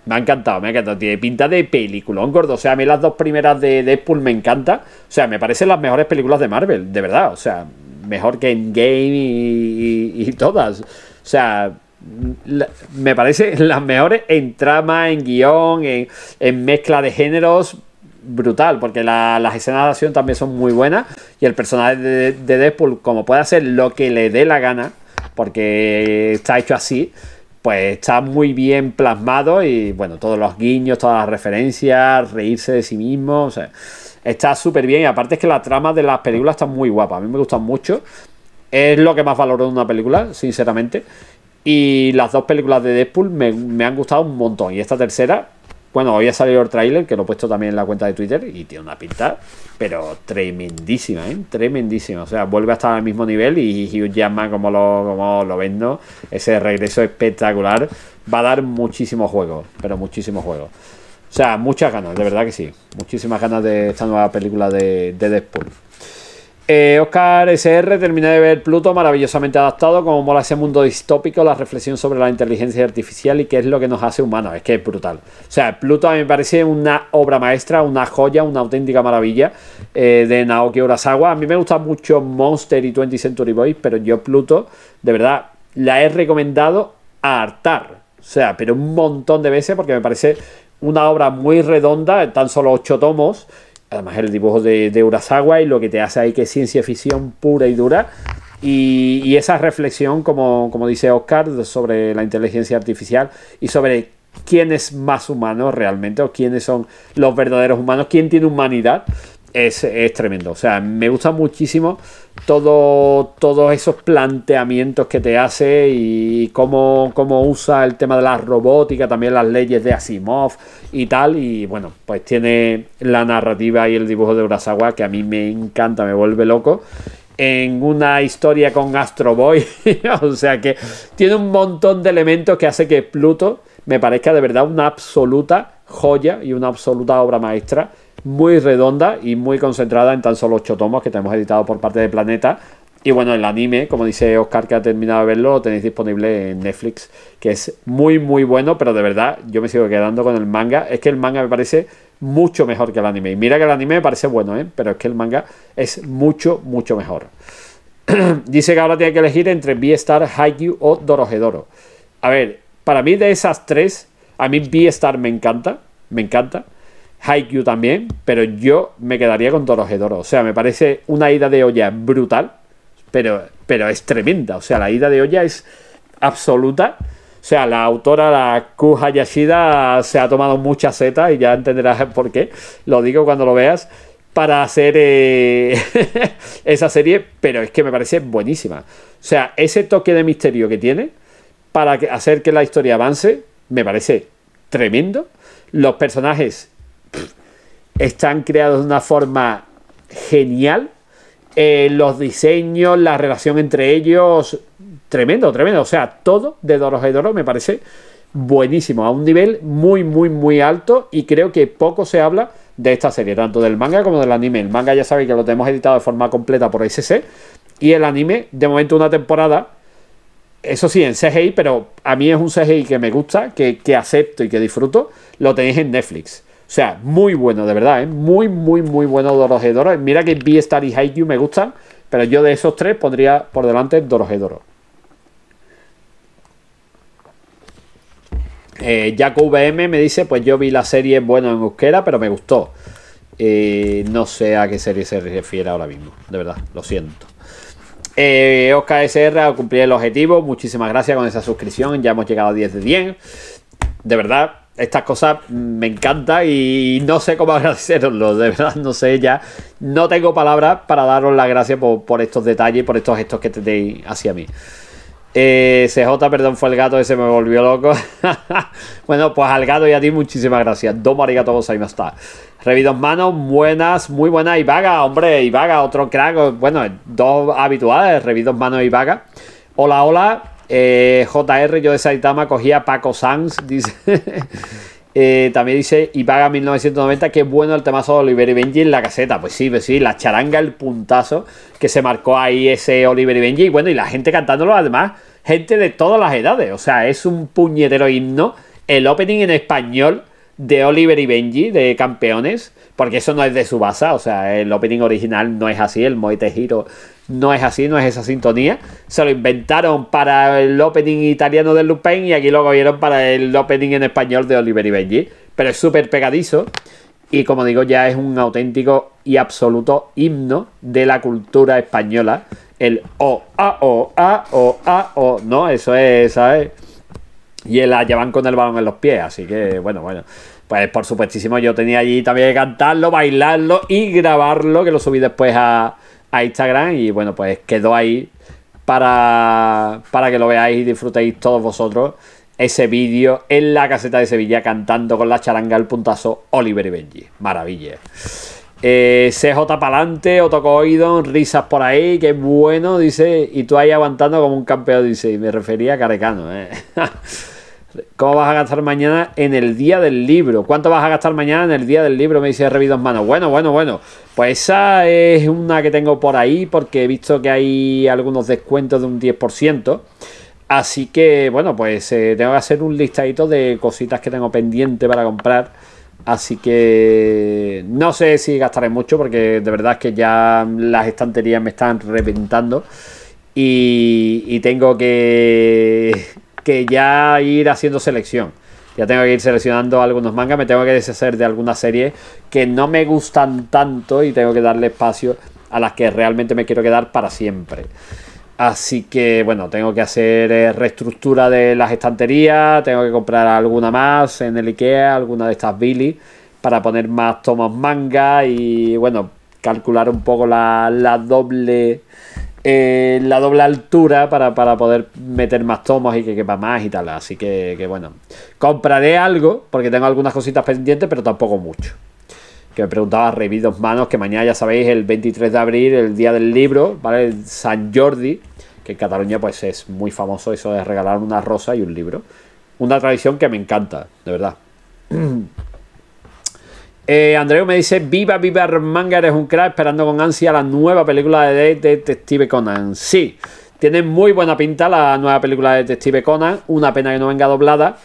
me ha encantado, me ha encantado. Tiene pinta de peliculón gordo. O sea, a mí las dos primeras de Deadpool me encantan. O sea, me parecen las mejores películas de Marvel, de verdad. O sea, mejor que en Game y, todas. O sea, me parece las mejores en trama, en guión, en mezcla de géneros brutal, porque las escenas de acción también son muy buenas y el personaje de, Deadpool, como puede hacer lo que le dé la gana, porque está hecho así, pues está muy bien plasmado y bueno, todos los guiños, todas las referencias, reírse de sí mismo, está súper bien y aparte es que la trama de las películas está muy guapa, a mí me gustan mucho. Es lo que más valoro de una película, sinceramente. Y las dos películas de Deadpool me, han gustado un montón. Y esta tercera, bueno, hoy ha salido el tráiler, que lo he puesto también en la cuenta de Twitter, y tiene una pinta, pero tremendísima, ¿eh? Tremendísima. O sea, vuelve a estar al mismo nivel y Hugh como lo, como lo vendo, ese regreso espectacular, va a dar muchísimo juego, pero muchísimo juego. O sea, muchas ganas, de verdad que sí. Muchísimas ganas de esta nueva película de, de Deadpool. Eh, Oscar SR, terminé de ver Pluto maravillosamente adaptado, como mola ese mundo distópico, la reflexión sobre la inteligencia artificial y qué es lo que nos hace humanos. Es que es brutal. O sea, Pluto a mí me parece una obra maestra, una joya, una auténtica maravilla eh, de Naoki Urasawa. A mí me gusta mucho Monster y 20 Century Boys, pero yo Pluto, de verdad, la he recomendado a hartar. O sea, pero un montón de veces porque me parece una obra muy redonda, tan solo ocho tomos además el dibujo de, de, Urasawa y lo que te hace ahí que es ciencia ficción pura y dura. Y, esa reflexión, como, como, dice Oscar, sobre la inteligencia artificial y sobre quién es más humano realmente o quiénes son los verdaderos humanos, quién tiene humanidad es, tremendo. O sea, me gusta muchísimo todo, todos esos planteamientos que te hace y cómo, cómo, usa el tema de la robótica, también las leyes de Asimov y tal. Y bueno, pues tiene la narrativa y el dibujo de Urasawa que a mí me encanta, me vuelve loco. En una historia con Astro Boy. o sea que tiene un montón de elementos que hace que Pluto me parezca de verdad una absoluta joya y una absoluta obra maestra muy redonda y muy concentrada en tan solo 8 tomos que tenemos editado por parte de Planeta. Y bueno, el anime, como dice Oscar que ha terminado de verlo, lo tenéis disponible en Netflix, que es muy muy bueno, pero de verdad yo me sigo quedando con el manga. Es que el manga me parece mucho mejor que el anime. Y mira que el anime me parece bueno, ¿eh? pero es que el manga es mucho, mucho mejor. Dice que ahora tiene que elegir entre B-Star, Haikyuu o Dorohedoro. A ver, para mí de esas tres, a mí B-Star me encanta, me encanta. Haikyuu también, pero yo me quedaría con Torojedoro. O sea, me parece una ida de olla brutal, pero, pero es tremenda. O sea, la ida de olla es absoluta. O sea, la autora, la Ku se ha tomado mucha seta y ya entenderás por qué. Lo digo cuando lo veas. Para hacer eh, esa serie, pero es que me parece buenísima. O sea, ese toque de misterio que tiene para hacer que la historia avance, me parece tremendo. Los personajes están creados de una forma genial. Eh, los diseños, la relación entre ellos, tremendo, tremendo. O sea, todo de Doros y Doros me parece buenísimo, a un nivel muy, muy, muy alto y creo que poco se habla de esta serie, tanto del manga como del anime. El manga ya sabéis que lo tenemos editado de forma completa por SC y el anime, de momento una temporada, eso sí, en CGI, pero a mí es un CGI que me gusta, que, que acepto y que disfruto, lo tenéis en Netflix. O sea, muy bueno, de verdad, ¿eh? Muy, muy, muy bueno Dorojedoro. Mira que V-Star y Haikyuu me gustan, pero yo de esos tres pondría por delante Dorojedoro. Eh, VM me dice, pues yo vi la serie Bueno en Euskera, pero me gustó. Eh, no sé a qué serie se refiere ahora mismo, de verdad, lo siento. Eh, Oscar SR cumplir el objetivo, muchísimas gracias con esa suscripción, ya hemos llegado a 10 de 10. De verdad, estas cosas me encantan y no sé cómo agradeceroslo, de verdad, no sé ya. No tengo palabras para daros las gracias por, estos detalles, por estos gestos que tenéis hacia mí. Eh, CJ, perdón, fue el gato ese me volvió loco. bueno, pues al gato y a ti muchísimas gracias. Domo ahí, más está. Revidos manos, buenas, muy buenas. Y vaga, hombre, y vaga, otro crack. Bueno, dos habituales, revidos manos y vaga. Hola, hola. Eh, JR, yo de Saitama cogía Paco Sanz, dice. Eh, también dice, y paga 1990, qué bueno el temazo de Oliver y Benji en la caseta. Pues sí, pues sí, la charanga, el puntazo que se marcó ahí ese Oliver y Benji. Y bueno, y la gente cantándolo, además, gente de todas las edades. O sea, es un puñetero himno. El opening en español de Oliver y Benji, de campeones, porque eso no es de su base, o sea, el opening original no es así, el Moite no es así, no es esa sintonía. Se lo inventaron para el opening italiano de Lupin y aquí lo cogieron para el opening en español de Oliver y Benji. Pero es súper pegadizo y como digo ya es un auténtico y absoluto himno de la cultura española. El o, a, o, a, o, a, o, no, eso es, ¿sabes? Y la llevan con el balón en los pies, así que bueno, bueno. Pues por supuestísimo yo tenía allí también que cantarlo, bailarlo y grabarlo, que lo subí después a Instagram y bueno, pues quedó ahí para, para que lo veáis y disfrutéis todos vosotros ese vídeo en la caseta de Sevilla cantando con la charanga el puntazo Oliver y Benji. Maravilla. Eh, CJ Palante, oído risas por ahí, qué bueno, dice. Y tú ahí aguantando como un campeón, dice. Y me refería a Carecano, ¿eh? ¿Cómo vas a gastar mañana en el día del libro? ¿Cuánto vas a gastar mañana en el día del libro? Me dice Revidos Mano Bueno, bueno, bueno. Pues esa es una que tengo por ahí porque he visto que hay algunos descuentos de un 10%. Así que, bueno, pues eh, tengo que hacer un listadito de cositas que tengo pendiente para comprar. Así que no sé si gastaré mucho porque de verdad es que ya las estanterías me están reventando. Y, y tengo que que ya ir haciendo selección. Ya tengo que ir seleccionando algunos mangas, me tengo que deshacer de algunas series que no me gustan tanto y tengo que darle espacio a las que realmente me quiero quedar para siempre. Así que bueno, tengo que hacer eh, reestructura de las estanterías, tengo que comprar alguna más en el IKEA, alguna de estas Billy, para poner más tomos manga y bueno, calcular un poco la, la doble eh, la doble altura para, poder meter más tomos y que quepa más y tal. Así que, bueno, compraré algo porque tengo algunas cositas pendientes, pero tampoco mucho. Que me preguntaba revidos Manos, que mañana ya sabéis, el 23 de abril, el día del libro, ¿vale? El San Jordi, que en Cataluña pues es muy famoso eso de regalar una rosa y un libro. Una tradición que me encanta, de verdad. Eh, Andreu me dice: Viva, viva, Manga, eres un crack, esperando con ansia la nueva película de Detective Conan. Sí, tiene muy buena pinta la nueva película de Detective Conan. Una pena que no venga doblada.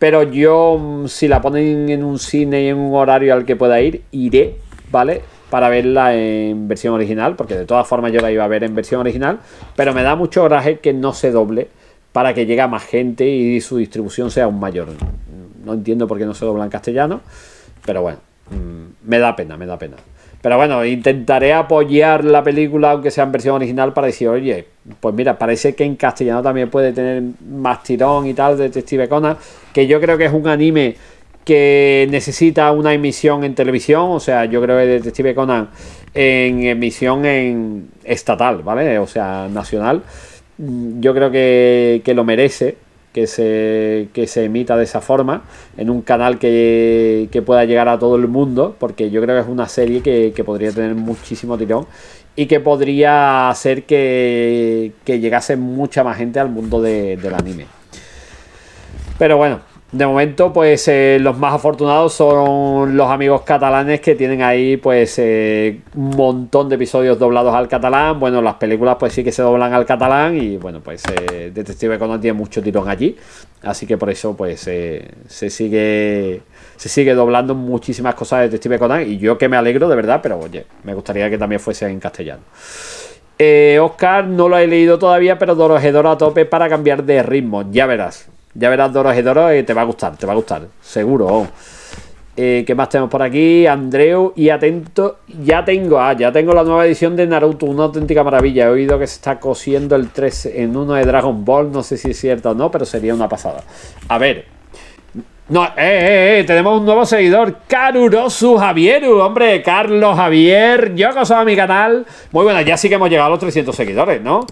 Pero yo, mm, si la ponen en un cine y en un horario al que pueda ir, iré, ¿vale? Para verla en versión original, porque de todas formas yo la iba a ver en versión original. Pero me da mucho coraje que no se doble para que llegue a más gente y su distribución sea aún mayor. No entiendo por qué no se dobla en castellano. Pero bueno, mm, me da pena, me da pena. Pero bueno, intentaré apoyar la película, aunque sea en versión original, para decir, oye, pues mira, parece que en castellano también puede tener más tirón y tal, Detective Conan, que yo creo que es un anime que necesita una emisión en televisión, o sea, yo creo que Detective Conan en emisión en estatal, ¿vale? O sea, nacional, mm, yo creo que lo merece que se, que se emita de esa forma, en un canal que, que, pueda llegar a todo el mundo, porque yo creo que es una serie que, podría tener muchísimo tirón y que podría hacer que, llegase mucha más gente al mundo del anime. Pero bueno, de momento, pues eh, los más afortunados son los amigos catalanes que tienen ahí, pues, eh, un montón de episodios doblados al catalán. Bueno, las películas, pues sí que se doblan al catalán y, bueno, pues eh, Detective Conan tiene mucho tirón allí. Así que por eso, pues, se sigue se sigue doblando muchísimas cosas de Detective Conan y yo que me alegro de verdad, pero oye, me gustaría que también fuese en castellano. Oscar, no lo he leído todavía, pero dorogedora a tope para cambiar de ritmo. Ya verás. Ya verás Doros y Doros y te va a gustar, te va a gustar, seguro. Eh, ¿Qué más tenemos por aquí? Andreu y atento. Ya tengo, ah, ya tengo la nueva edición de Naruto, una auténtica maravilla. He oído que se está cosiendo el 3 en uno de Dragon Ball. No sé si es cierto o no, pero sería una pasada. A ver. No, eh, eh, eh tenemos un nuevo seguidor, Karurosu Javieru, hombre, Carlos Javier, yo que a mi canal. Muy bueno, ya sí que hemos llegado a los 300 seguidores, ¿no?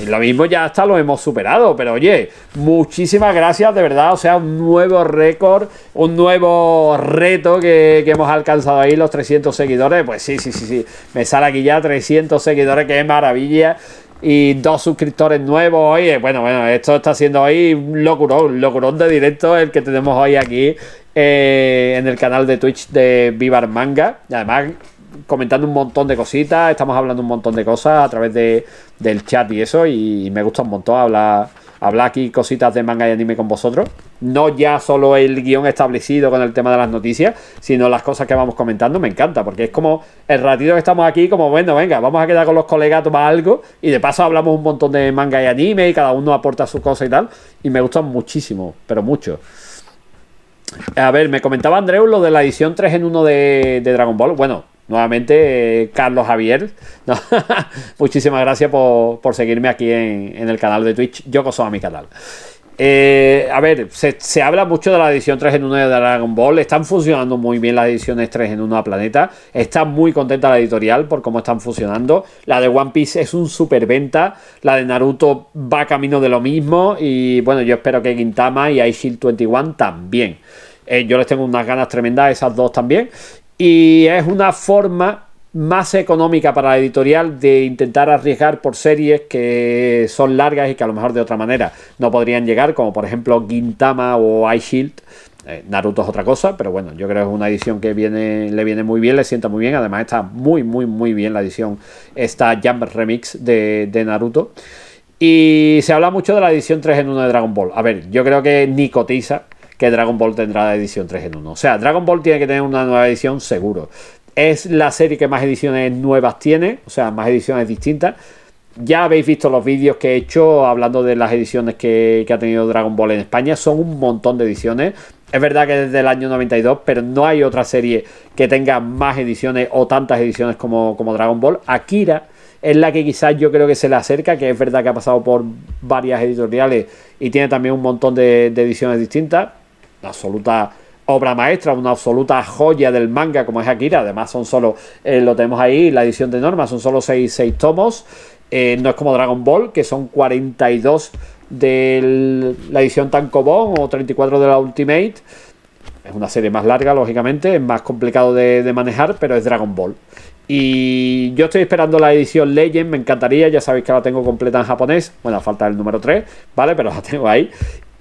Eh, lo mismo ya hasta lo hemos superado, pero oye, muchísimas gracias, de verdad. O sea, un nuevo récord, un nuevo reto que, hemos alcanzado ahí, los 300 seguidores. Pues sí, sí, sí, sí. Me sale aquí ya 300 seguidores, que es maravilla. Y dos suscriptores nuevos, oye, bueno, bueno, esto está siendo ahí un locurón, un locurón de directo el que tenemos hoy aquí eh, en el canal de Twitch de Vivar Manga. Además, comentando un montón de cositas, estamos hablando un montón de cosas a través de, del chat y eso, y me gusta un montón hablar, hablar aquí cositas de manga y anime con vosotros. No ya solo el guión establecido con el tema de las noticias, sino las cosas que vamos comentando, me encanta, porque es como el ratito que estamos aquí, como bueno, venga, vamos a quedar con los colegas a tomar algo, y de paso hablamos un montón de manga y anime, y cada uno aporta su cosa y tal, y me gusta muchísimo, pero mucho. A ver, me comentaba Andreu lo de la edición 3 en 1 de Dragon Ball. Bueno, Nuevamente, Carlos Javier, muchísimas gracias por, seguirme aquí en, el canal de Twitch, yo a mi canal. Eh, a ver, se, habla mucho de la edición 3 en 1 de Dragon Ball. Están funcionando muy bien las ediciones 3 en 1 a Planeta. Está muy contenta la editorial por cómo están funcionando. La de One Piece es un super venta. La de Naruto va camino de lo mismo. Y bueno, yo espero que Gintama y iShield 21 también. Eh, yo les tengo unas ganas tremendas a esas dos también y es una forma más económica para la editorial de intentar arriesgar por series que son largas y que a lo mejor de otra manera no podrían llegar, como por ejemplo Gintama o Ice. shield eh, Naruto es otra cosa, pero bueno, yo creo que es una edición que le viene muy bien, le sienta muy bien. Además, está muy, muy, muy bien la edición, esta Jump Remix de, de Naruto. Y se habla mucho de la edición 3 en 1 de Dragon Ball. A ver, yo creo que nicotiza que Dragon Ball tendrá la edición 3 en 1. O sea, Dragon Ball tiene que tener una nueva edición seguro. Es la serie que más ediciones nuevas tiene, o sea, más ediciones distintas. Ya habéis visto los vídeos que he hecho hablando de las ediciones que, ha tenido Dragon Ball en España. Son un montón de ediciones. Es verdad que desde el año 92, pero no hay otra serie que tenga más ediciones o tantas ediciones como, como Dragon Ball. Akira es la que quizás yo creo que se le acerca, que es verdad que ha pasado por varias editoriales y tiene también un montón de ediciones distintas una absoluta obra maestra, una absoluta joya del manga como es Akira. Además, son solo, eh, lo tenemos ahí, la edición de norma, son solo 6, tomos. Eh, no es como Dragon Ball, que son 42 de la edición Tankobon o 34 de la Ultimate. Es una serie más larga, lógicamente, es más complicado de, de manejar, pero es Dragon Ball. Y yo estoy esperando la edición Legend, me encantaría, ya sabéis que la tengo completa en japonés, bueno, falta el número 3, ¿vale? Pero la tengo ahí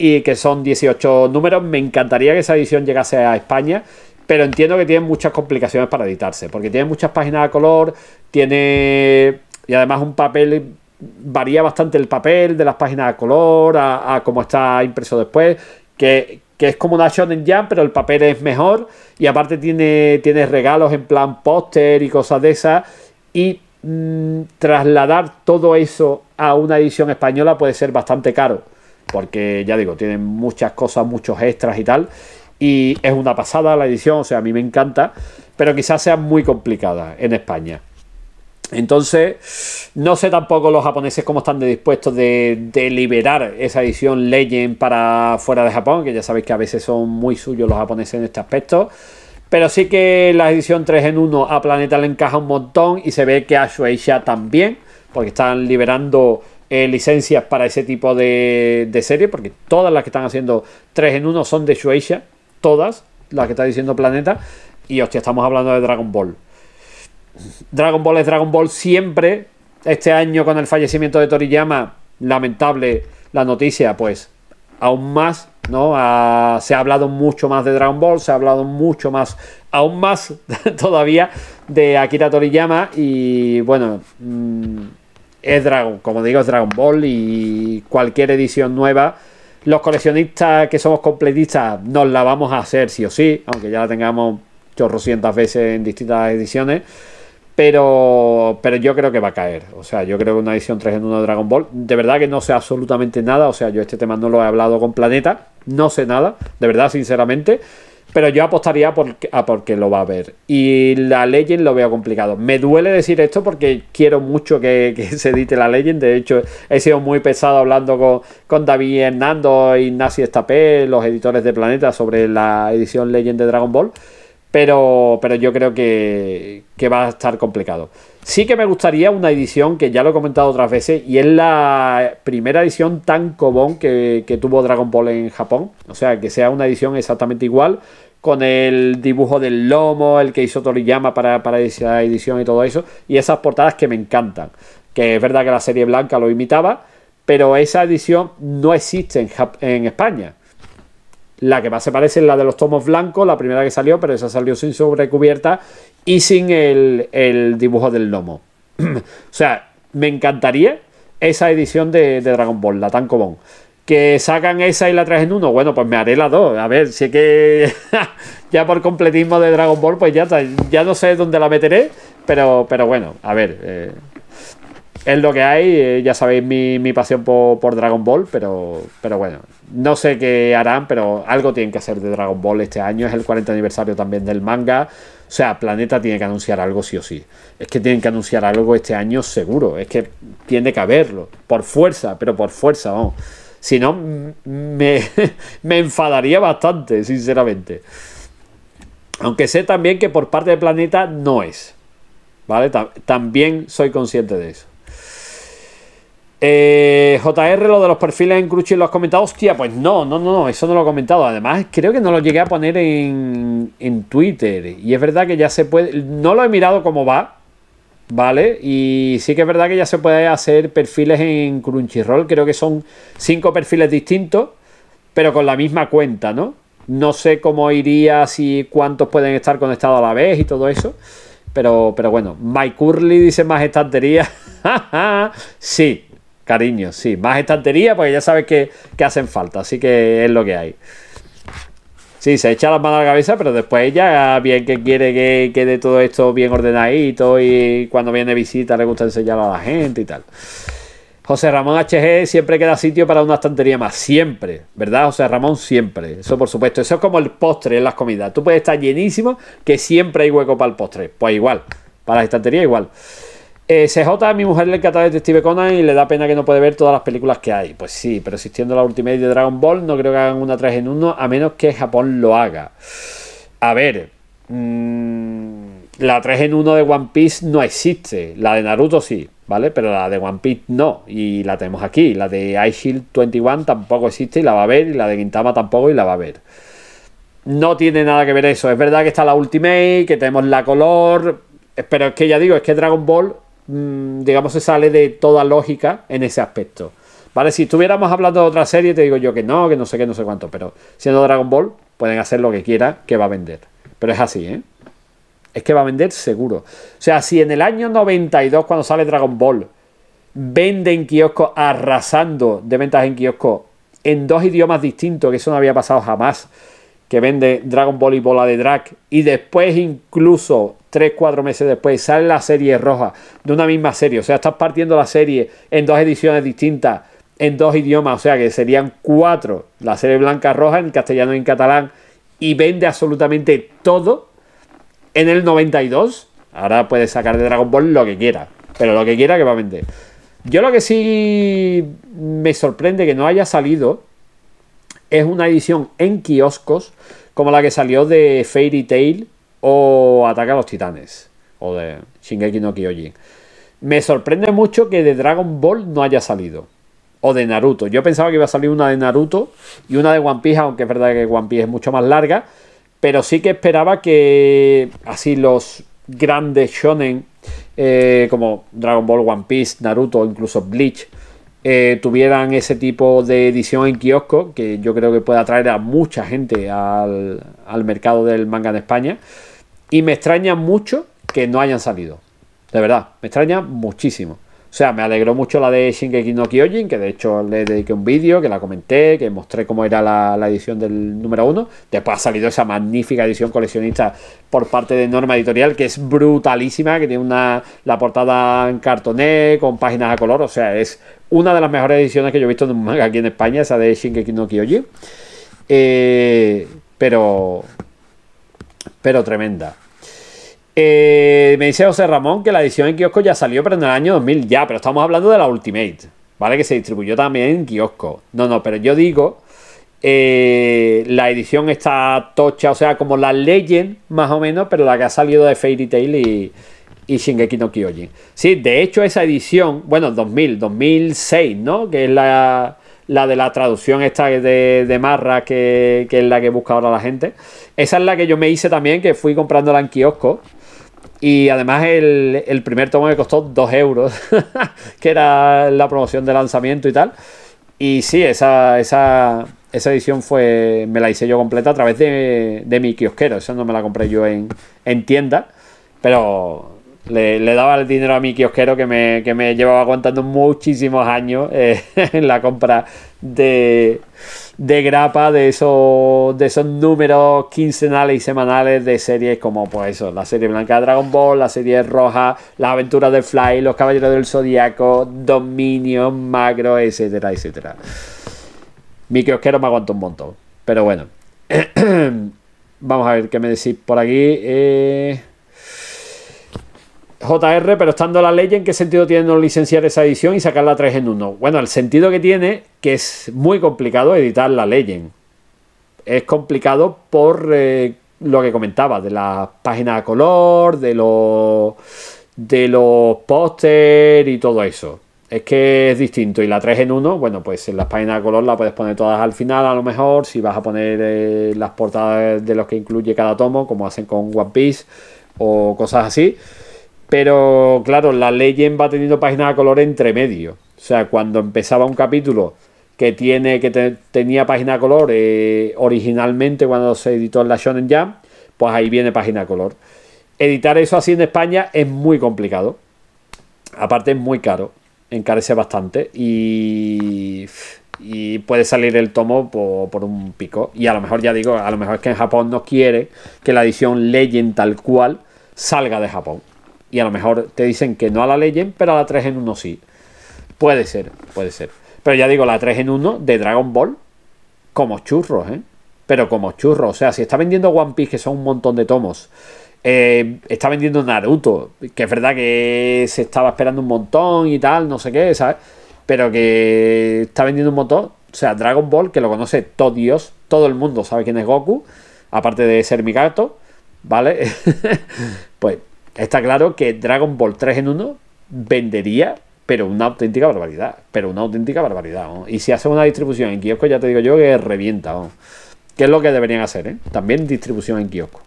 y que son 18 números. Me encantaría que esa edición llegase a España, pero entiendo que tiene muchas complicaciones para editarse, porque tiene muchas páginas a color, tiene... Y además un papel varía bastante el papel de las páginas a color a, cómo está impreso después, que, es como una Shonen Jam, pero el papel es mejor y aparte tiene, tiene regalos en plan póster y cosas de esas y mm, trasladar todo eso a una edición española puede ser bastante caro porque ya digo, tienen muchas cosas, muchos extras y tal. Y es una pasada la edición, o sea, a mí me encanta, pero quizás sea muy complicada en España. Entonces, no sé tampoco los japoneses cómo están dispuestos de, de, liberar esa edición Legend para fuera de Japón, que ya sabéis que a veces son muy suyos los japoneses en este aspecto. Pero sí que la edición 3 en 1 a Planeta le encaja un montón y se ve que a Shueisha también, porque están liberando eh, licencias para ese tipo de, serie, porque todas las que están haciendo 3 en 1 son de Shueisha, todas las que está diciendo Planeta, y hostia, estamos hablando de Dragon Ball. Dragon Ball es Dragon Ball siempre. Este año con el fallecimiento de Toriyama, lamentable la noticia, pues aún más, ¿no? Ah, se ha hablado mucho más de Dragon Ball, se ha hablado mucho más, aún más todavía de Akira Toriyama y bueno... Mm, es Dragon, como digo, es Dragon Ball y cualquier edición nueva. Los coleccionistas que somos completistas nos la vamos a hacer sí o sí, aunque ya la tengamos chorrocientas veces en distintas ediciones. Pero, pero yo creo que va a caer. O sea, yo creo que una edición 3 en 1 de Dragon Ball. De verdad que no sé absolutamente nada. O sea, yo este tema no lo he hablado con Planeta. No sé nada. De verdad, sinceramente. Pero yo apostaría por, a porque lo va a ver. Y la Legend lo veo complicado. Me duele decir esto porque quiero mucho que, se edite la Legend. De hecho, he sido muy pesado hablando con, David Hernando, Ignacio Estapé, los editores de Planeta, sobre la edición Legend de Dragon Ball. Pero, pero yo creo que, que va a estar complicado. Sí que me gustaría una edición que ya lo he comentado otras veces y es la primera edición tan común que, tuvo Dragon Ball en Japón. O sea, que sea una edición exactamente igual con el dibujo del lomo, el que hizo Toriyama para, para esa edición y todo eso. Y esas portadas que me encantan. Que es verdad que la serie blanca lo imitaba, pero esa edición no existe en España. La que más se parece es la de los tomos blancos, la primera que salió, pero esa salió sin sobrecubierta y sin el, dibujo del lomo. o sea, me encantaría esa edición de, Dragon Ball, la tan común. Que sacan esa y la traen en uno. Bueno, pues me haré la dos. A ver, si es que ya por completismo de Dragon Ball, pues ya, ya no sé dónde la meteré. Pero, pero bueno, a ver. Eh, es lo que hay. Eh, ya sabéis mi, pasión por, Dragon Ball, pero, pero bueno, no sé qué harán, pero algo tienen que hacer de Dragon Ball este año. Es el 40 aniversario también del manga. O sea, Planeta tiene que anunciar algo sí o sí. Es que tienen que anunciar algo este año seguro. Es que tiene que haberlo. Por fuerza, pero por fuerza, vamos. Si no, me, me enfadaría bastante, sinceramente. Aunque sé también que por parte de Planeta no es. ¿Vale? También soy consciente de eso. Eh, JR, lo de los perfiles en Crunchy lo has comentado. Hostia, pues no, no, no, eso no lo he comentado. Además, creo que no lo llegué a poner en, en Twitter. Y es verdad que ya se puede. No lo he mirado cómo va. ¿Vale? Y sí que es verdad que ya se puede hacer perfiles en Crunchyroll. Creo que son cinco perfiles distintos, pero con la misma cuenta, ¿no? No sé cómo iría, si cuántos pueden estar conectados a la vez y todo eso. Pero, pero bueno, My Curly dice más estantería. sí, Cariño, sí. Más estantería, porque ya sabes que, hacen falta. Así que es lo que hay. Sí, se echa las manos a la cabeza, pero después ella bien que quiere que quede todo esto bien ordenadito y cuando viene visita le gusta enseñar a la gente y tal. José Ramón HG siempre queda sitio para una estantería más, siempre, ¿verdad? José Ramón siempre, eso por supuesto, eso es como el postre en las comidas, tú puedes estar llenísimo que siempre hay hueco para el postre, pues igual, para la estantería igual. CJ, eh, mi mujer le encanta Detective Conan y le da pena que no puede ver todas las películas que hay. Pues sí, pero existiendo la Ultimate de Dragon Ball, no creo que hagan una 3 en 1, a menos que Japón lo haga. A ver, mm, la 3 en 1 de One Piece no existe. La de Naruto sí, ¿vale? Pero la de One Piece no. Y la tenemos aquí. La de Ice Shield 21 tampoco existe y la va a ver. Y la de Gintama tampoco y la va a ver. No tiene nada que ver eso. Es verdad que está la Ultimate, que tenemos la color. Pero es que ya digo, es que Dragon Ball Mm, digamos, se sale de toda lógica en ese aspecto. ¿Vale? Si estuviéramos hablando de otra serie, te digo yo que no, que no sé qué, no sé cuánto, pero siendo Dragon Ball, pueden hacer lo que quieran, que va a vender. Pero es así, ¿eh? Es que va a vender seguro. O sea, si en el año 92, cuando sale Dragon Ball, Vende en kiosco arrasando de ventas en kiosco en dos idiomas distintos, que eso no había pasado jamás, que vende Dragon Ball y Bola de Drag, y después incluso tres cuatro meses después, sale la serie roja de una misma serie. O sea, estás partiendo la serie en dos ediciones distintas, en dos idiomas. O sea, que serían cuatro. La serie blanca roja en castellano y en catalán. Y vende absolutamente todo en el 92. Ahora puedes sacar de Dragon Ball lo que quiera. Pero lo que quiera que va a vender. Yo lo que sí me sorprende que no haya salido es una edición en kioscos como la que salió de Fairy Tail o Ataca a los Titanes o de Shingeki no Kyojin. Me sorprende mucho que de Dragon Ball no haya salido. O de Naruto. Yo pensaba que iba a salir una de Naruto y una de One Piece, aunque es verdad que One Piece es mucho más larga. Pero sí que esperaba que así los grandes shonen, eh, como Dragon Ball, One Piece, Naruto, incluso Bleach, eh, tuvieran ese tipo de edición en kiosco, que yo creo que puede atraer a mucha gente al, al mercado del manga de España. Y me extraña mucho que no hayan salido. De verdad, me extraña muchísimo. O sea, me alegró mucho la de Shingeki no Kyojin, que de hecho le dediqué un vídeo, que la comenté, que mostré cómo era la, edición del número uno. Después ha salido esa magnífica edición coleccionista por parte de Norma Editorial, que es brutalísima, que tiene una, la portada en cartoné, con páginas a color. O sea, es una de las mejores ediciones que yo he visto en un manga aquí en España, esa de Shingeki no Kyojin. Eh, pero... Pero tremenda. Eh, me dice José Ramón que la edición en kiosco ya salió, pero en el año 2000 ya, pero estamos hablando de la Ultimate, ¿vale? Que se distribuyó también en kiosco. No, no, pero yo digo, eh, la edición está tocha, o sea, como la Legend, más o menos, pero la que ha salido de Fairy Tail y, y Shingeki no Kyojin. Sí, de hecho, esa edición, bueno, 2000, 2006, ¿no? Que es la, de la traducción esta de, Marra, que, que, es la que busca ahora la gente. Esa es la que yo me hice también, que fui comprándola en kiosco. Y además el, primer tomo me costó 2 euros, que era la promoción de lanzamiento y tal. Y sí, esa, esa, esa edición fue me la hice yo completa a través de, de mi kiosquero. Esa no me la compré yo en, en tienda. Pero le, daba el dinero a mi kiosquero que me, que me llevaba aguantando muchísimos años eh, en la compra de, grapa de esos, de esos números quincenales y semanales de series como pues eso, la serie blanca de Dragon Ball, la serie roja, las aventuras de Fly, los caballeros del zodiaco Dominion, Magro, etcétera, etcétera. Mi kiosquero me aguantó un montón, pero bueno. Vamos a ver qué me decís por aquí. Eh. JR, pero estando la ley, ¿en qué sentido tiene no licenciar esa edición y sacarla 3 en 1? Bueno, el sentido que tiene, que es muy complicado editar la ley Es complicado por eh, lo que comentaba, de las páginas de color, de los de los póster y todo eso. Es que es distinto. Y la 3 en 1, bueno, pues en las páginas de color la puedes poner todas al final, a lo mejor, si vas a poner eh, las portadas de los que incluye cada tomo, como hacen con One Piece o cosas así pero claro, la Legend va teniendo página a color entre medio. O sea, cuando empezaba un capítulo que tiene que tenía página a color eh, originalmente cuando se editó en la Shonen Jam, pues ahí viene página a color. Editar eso así en España es muy complicado. Aparte es muy caro, encarece bastante y, puede salir el tomo por, por, un pico. Y a lo mejor ya digo, a lo mejor es que en Japón no quiere que la edición Legend tal cual salga de Japón y a lo mejor te dicen que no a la Legend, pero a la 3 en 1 sí. Puede ser, puede ser. Pero ya digo, la 3 en 1 de Dragon Ball, como churros, ¿eh? Pero como churros. O sea, si está vendiendo One Piece, que son un montón de tomos, eh, está vendiendo Naruto, que es verdad que se estaba esperando un montón y tal, no sé qué, ¿sabes? Pero que está vendiendo un montón. O sea, Dragon Ball, que lo conoce todo Dios, todo el mundo sabe quién es Goku, aparte de ser mi gato, ¿vale? pues está claro que Dragon Ball 3 en 1 vendería, pero una auténtica barbaridad. Pero una auténtica barbaridad. Y si hace una distribución en kiosco, ya te digo yo que revienta. Que es lo que deberían hacer, ¿eh? También distribución en kiosco.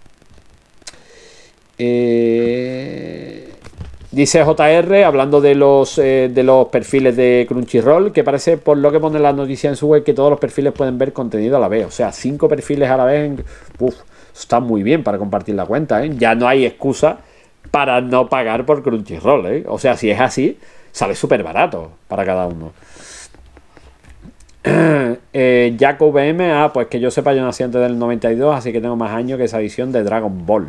Eh, dice JR, hablando de los, eh, de los perfiles de Crunchyroll, que parece, por lo que pone la noticia en su web, que todos los perfiles pueden ver contenido a la vez. O sea, cinco perfiles a la vez. uf, está muy bien para compartir la cuenta. Ya no hay excusa para no pagar por Crunchyroll, ¿eh? O sea, si es así, sale súper barato para cada uno. Eh, Jacob M, ah, pues que yo sepa, yo nací antes del 92, así que tengo más años que esa edición de Dragon Ball.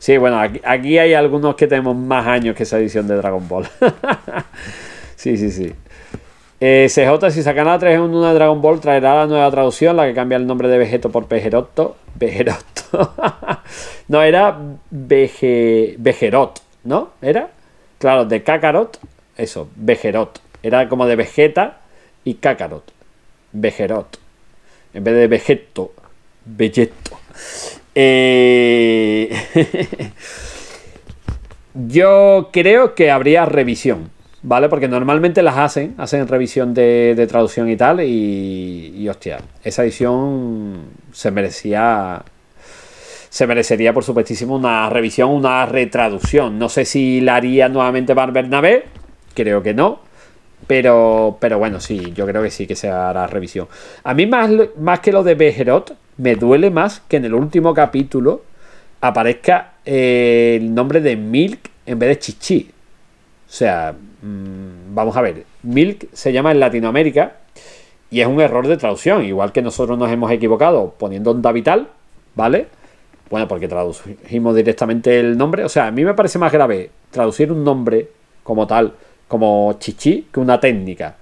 Sí, bueno, aquí hay algunos que tenemos más años que esa edición de Dragon Ball. sí, sí, sí. Eh, CJ, si sacan a 3 en una Dragon Ball, traerá la nueva traducción, la que cambia el nombre de Vegeto por Pejerotto. Vejerotto. no, era Bejerot ¿no? ¿Era? Claro, de Kakarot, eso, Bejerot Era como de Vegeta y Kakarot. Bejerot En vez de Vegeto. Vegeto. Eh, yo creo que habría revisión ¿vale? Porque normalmente las hacen, hacen revisión de, traducción y tal, y, y, hostia, esa edición se merecía, se merecería por supuestísimo una revisión, una retraducción. No sé si la haría nuevamente Bar Bernabé, creo que no. Pero, pero bueno, sí, yo creo que sí que se hará revisión. A mí más, más que lo de Bejerot, me duele más que en el último capítulo aparezca eh, el nombre de Milk en vez de Chichi. O sea, Mm, vamos a ver, Milk se llama en Latinoamérica y es un error de traducción, igual que nosotros nos hemos equivocado poniendo onda vital, ¿vale? Bueno, porque traducimos directamente el nombre. O sea, a mí me parece más grave traducir un nombre como tal, como chichi, que una técnica.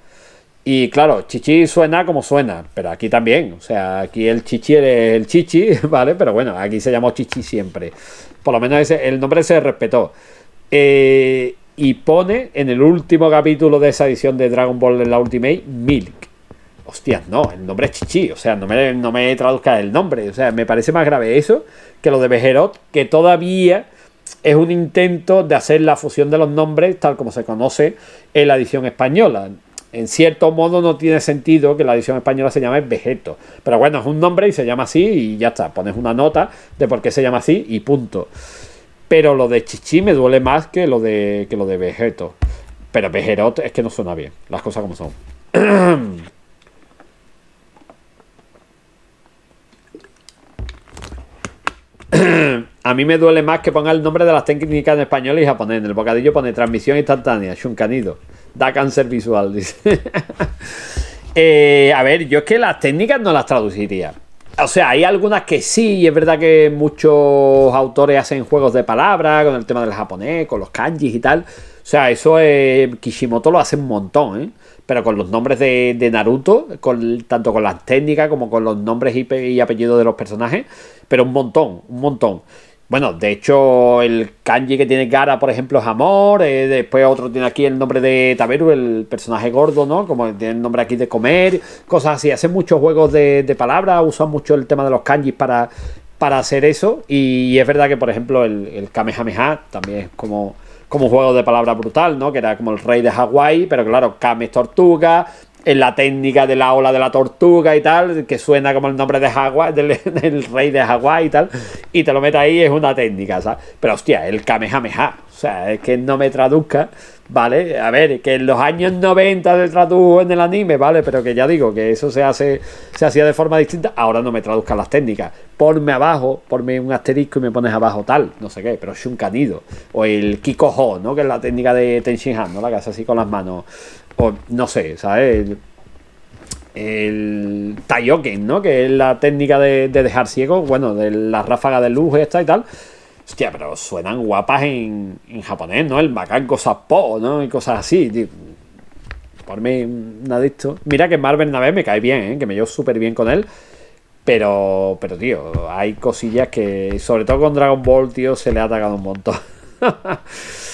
Y claro, chichi suena como suena, pero aquí también. O sea, aquí el chichi es el chichi, ¿vale? Pero bueno, aquí se llamó chichi siempre. Por lo menos el nombre se respetó. Eh, y pone en el último capítulo de esa edición de Dragon Ball en la Ultimate Milk. Hostias, no, el nombre es Chichi, o sea, no me, no me traduzca el nombre, o sea, me parece más grave eso que lo de Bejerot, que todavía es un intento de hacer la fusión de los nombres tal como se conoce en la edición española. En cierto modo no tiene sentido que la edición española se llame Vegeto. Pero bueno, es un nombre y se llama así y ya está. Pones una nota de por qué se llama así y punto. Pero lo de Chichi me duele más que lo de, que lo de Vegeto. Pero Vegerot es que no suena bien. Las cosas como son. A mí me duele más que ponga el nombre de las técnicas en español y japonés. En el bocadillo pone transmisión instantánea, shunkanido. Da cáncer visual, dice. Eh, a ver, yo es que las técnicas no las traduciría. O sea, hay algunas que sí, y es verdad que muchos autores hacen juegos de palabras con el tema del japonés, con los kanjis y tal. O sea, eso eh, Kishimoto lo hace un montón, ¿eh? Pero con los nombres de, Naruto, con, tanto con las técnicas como con los nombres y apellidos de los personajes, pero un montón, un montón. Bueno, de hecho, el kanji que tiene cara, por ejemplo, es amor. Eh, después otro tiene aquí el nombre de Taberu, el personaje gordo, ¿no? Como tiene el nombre aquí de comer, cosas así. Hacen muchos juegos de, palabras, usan mucho el tema de los kanjis para, para hacer eso. Y, es verdad que, por ejemplo, el, Kamehameha también es como como un juego de palabra brutal, ¿no? Que era como el rey de Hawái, pero claro, Kame es tortuga, en la técnica de la ola de la tortuga y tal, que suena como el nombre de Hawái, del, rey de Hawái y tal, y te lo metes ahí, es una técnica, Pero hostia, el Kamehameha, o sea, es que no me traduzca, ¿vale? A ver, que en los años 90 se tradujo en el anime, ¿vale? Pero que ya digo, que eso se hace, se hacía de forma distinta, ahora no me traduzcan las técnicas, ponme abajo, ponme un asterisco y me pones abajo tal, no sé qué, pero canido o el Kikoho, ¿no? Que es la técnica de Tenshinhan, ¿no? La que hace así con las manos o no sé, ¿sabes? El, Taioken, ¿no? Que es la técnica de, dejar ciego, bueno, de la ráfaga de luz esta y tal. Hostia, pero suenan guapas en, japonés, ¿no? El cosas po, ¿no? Y cosas así, Por mí, de esto Mira que Marvel Nave me cae bien, ¿eh? Que me llevo súper bien con él. Pero, pero, tío, hay cosillas que, sobre todo con Dragon Ball, tío, se le ha atacado un montón.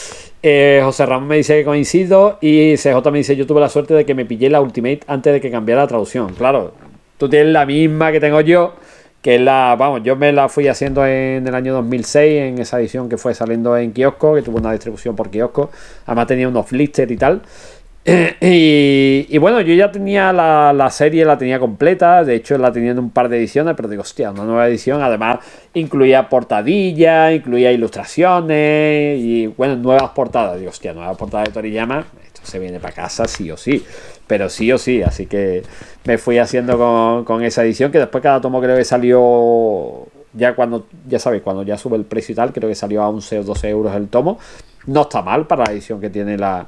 Eh, José Ramón me dice que coincido y CJ me dice yo tuve la suerte de que me pillé la Ultimate antes de que cambiara la traducción. Claro, tú tienes la misma que tengo yo, que es la, vamos, yo me la fui haciendo en el año 2006 en esa edición que fue saliendo en kiosco, que tuvo una distribución por kiosco. Además tenía unos blisters y tal. Y, bueno, yo ya tenía la, serie, la tenía completa, de hecho la tenía en un par de ediciones, pero digo, hostia, una nueva edición, además incluía portadilla, incluía ilustraciones y bueno, nuevas portadas, digo, hostia, nueva portada de Toriyama, esto se viene para casa sí o sí, pero sí o sí, así que me fui haciendo con, con esa edición, que después cada tomo creo que salió, ya cuando, ya sabéis, cuando ya sube el precio y tal, creo que salió a 11 o 12 euros el tomo, no está mal para la edición que tiene la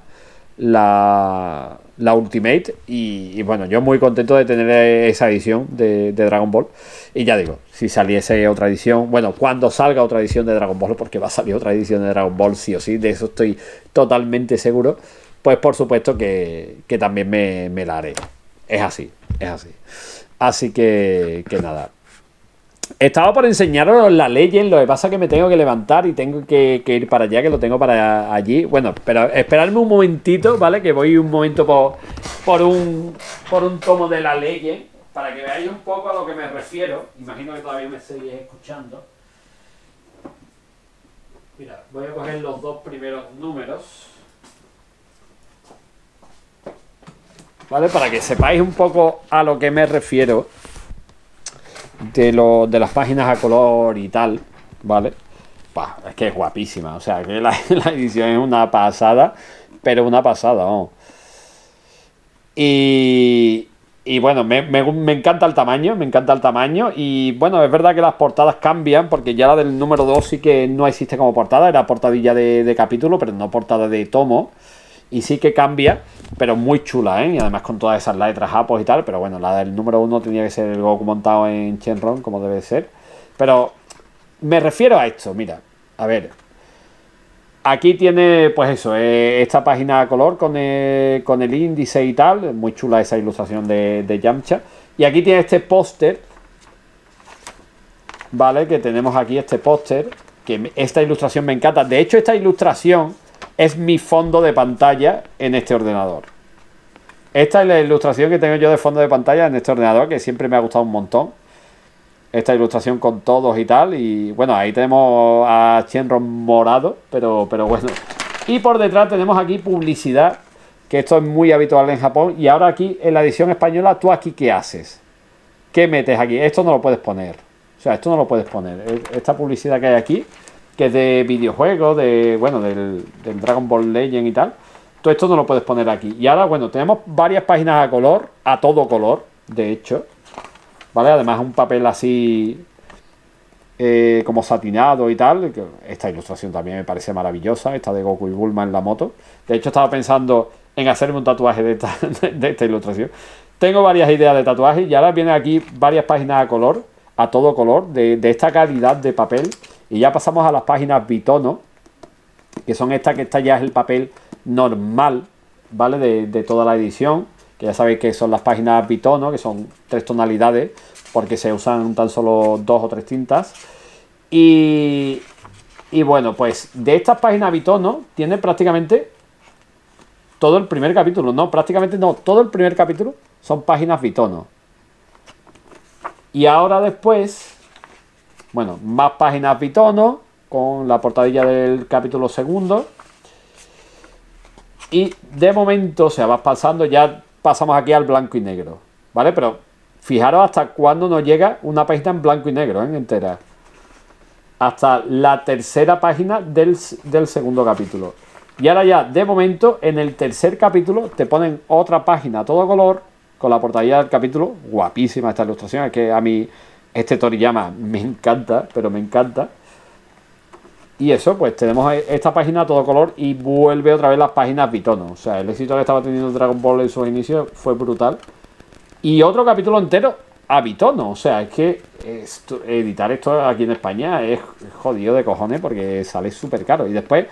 la, la Ultimate. Y, bueno, yo muy contento de tener esa edición de, Dragon Ball. Y ya digo, si saliese otra edición, bueno, cuando salga otra edición de Dragon Ball, porque va a salir otra edición de Dragon Ball sí o sí, de eso estoy totalmente seguro, pues por supuesto que, que también me, me la haré. Es así, es así. Así que, que nada. Estaba por enseñaros la ley, lo que pasa es que me tengo que levantar y tengo que, ir para allá, que lo tengo para allí. Bueno, pero esperadme un momentito, ¿vale? Que voy un momento por, por, un, por un tomo de la ley para que veáis un poco a lo que me refiero. Imagino que todavía me seguís escuchando. Mira, voy a coger los dos primeros números. ¿Vale? Para que sepáis un poco a lo que me refiero de, las páginas a color y tal, ¿vale? es que es guapísima, o sea, que la, edición es una pasada, pero una pasada, vamos. Y, y bueno, me, encanta el tamaño, me encanta el tamaño. Y bueno, es verdad que las portadas cambian, porque ya la del número 2 sí que no existe como portada, era portadilla de, de capítulo, pero no portada de tomo y sí que cambia, pero muy chula, ¿eh? Y además con todas esas letras apos y tal, pero bueno, la del número uno tenía que ser el Goku montado en Chenron, como debe ser. Pero me refiero a esto, mira, a ver. Aquí tiene, pues eso, eh, esta página a color con el, índice y tal, muy chula esa ilustración de, de Yamcha. Y aquí tiene este póster, ¿vale? Que tenemos aquí este póster, que esta ilustración me encanta. De hecho, esta ilustración es mi fondo de pantalla en este ordenador. Esta es la ilustración que tengo yo de fondo de pantalla en este ordenador, que siempre me ha gustado un montón. Esta ilustración con todos y tal. Y bueno, ahí tenemos a Chenron morado, pero, pero bueno. Y por detrás tenemos aquí publicidad, que esto es muy habitual en Japón. Y ahora aquí en la edición española, tú aquí qué haces? ¿Qué metes aquí? Esto no lo puedes poner. O sea, esto no lo puedes poner. E-, esta publicidad que hay aquí, que es de videojuegos, de, bueno, del, Dragon Ball Legend y tal. Todo esto no lo puedes poner aquí. Y ahora, bueno, tenemos varias páginas a color, a todo color, de hecho. ¿Vale? Además, un papel así eh, como satinado y tal. Esta ilustración también me parece maravillosa, esta de Goku y Bulma en la moto. De hecho, estaba pensando en hacerme un tatuaje de esta, ilustración. Tengo varias ideas de tatuajes y ahora vienen aquí varias páginas a color, a todo color, de, de esta calidad de papel. Y ya pasamos a las páginas bitono, que son estas que esta ya es el papel normal, ¿vale? De, toda la edición, que ya sabéis que son las páginas bitono, que son tres tonalidades, porque se usan tan solo dos o tres tintas. Y, y bueno, pues de estas páginas bitono tiene prácticamente todo el primer capítulo, no, prácticamente no, todo el primer capítulo son páginas bitono. Y ahora después bueno, más páginas Bitono con la portadilla del capítulo segundo. Y de momento, o sea, vas pasando, ya pasamos aquí al blanco y negro, ¿vale? Pero fijaros hasta cuándo nos llega una página en blanco y negro, ¿eh? entera. Hasta la tercera página del, del segundo capítulo. Y ahora ya, de momento, en el tercer capítulo te ponen otra página a todo color con la portadilla del capítulo. Guapísima esta ilustración, es que a mí este Toriyama me encanta, pero me encanta. Y eso, pues tenemos e-, esta página a todo color y vuelve otra vez las páginas Bitono. O sea, el éxito que estaba teniendo Dragon Ball en sus inicios fue brutal. Y otro capítulo entero a Bitono. O sea, es que editar esto aquí en España es jodido de cojones porque sale súper caro. Y después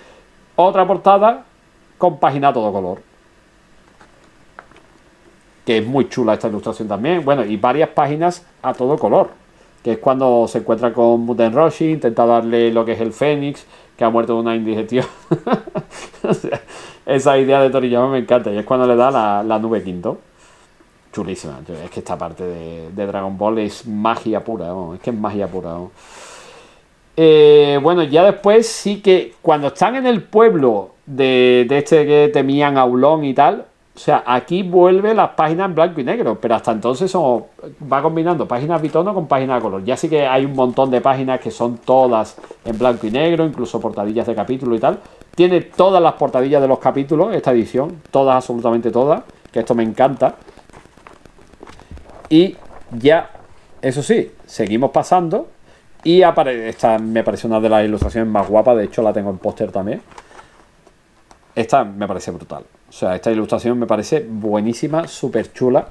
otra portada con página a todo color. Que es muy chula esta ilustración también. Bueno, y varias páginas a todo color que es cuando se encuentra con Muten Roshi, intenta darle lo que es el Fénix, que ha muerto de una indigestión. esa idea de Toriyama me encanta, y es cuando le da la, nube quinto. Chulísima, es que esta parte de, Dragon Ball es magia pura, es que es magia pura. Eh, bueno, ya después sí que cuando están en el pueblo de, de este que temían Aulón y tal, o sea, aquí vuelve las páginas en blanco y negro, pero hasta entonces va combinando páginas bitono con páginas de color. Ya sí que hay un montón de páginas que son todas en blanco y negro, incluso portadillas de capítulo y tal. Tiene todas las portadillas de los capítulos, esta edición, todas, absolutamente todas, que esto me encanta. Y ya, eso sí, seguimos pasando. Y aparece, esta me parece una de las ilustraciones más guapas, de hecho la tengo en póster también. Esta me parece brutal. O sea, esta ilustración me parece buenísima, súper chula.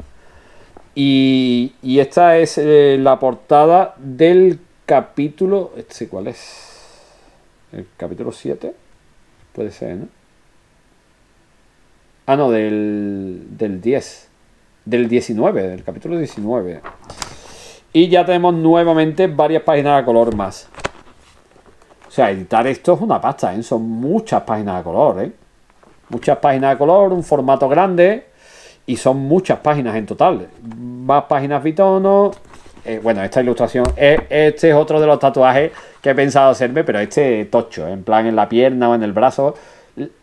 Y, esta es eh, la portada del capítulo. Este, ¿Cuál es? ¿El capítulo 7? Puede ser, ¿no? Ah, no, del, del 10. Del 19, del capítulo 19. Y ya tenemos nuevamente varias páginas de color más. O sea, editar esto es una pasta, ¿eh? Son muchas páginas de color, ¿eh? Muchas páginas de color, un formato grande y son muchas páginas en total. Más páginas bitono. Eh, bueno, esta ilustración, eh, este es otro de los tatuajes que he pensado hacerme, pero este tocho, en plan en la pierna o en el brazo.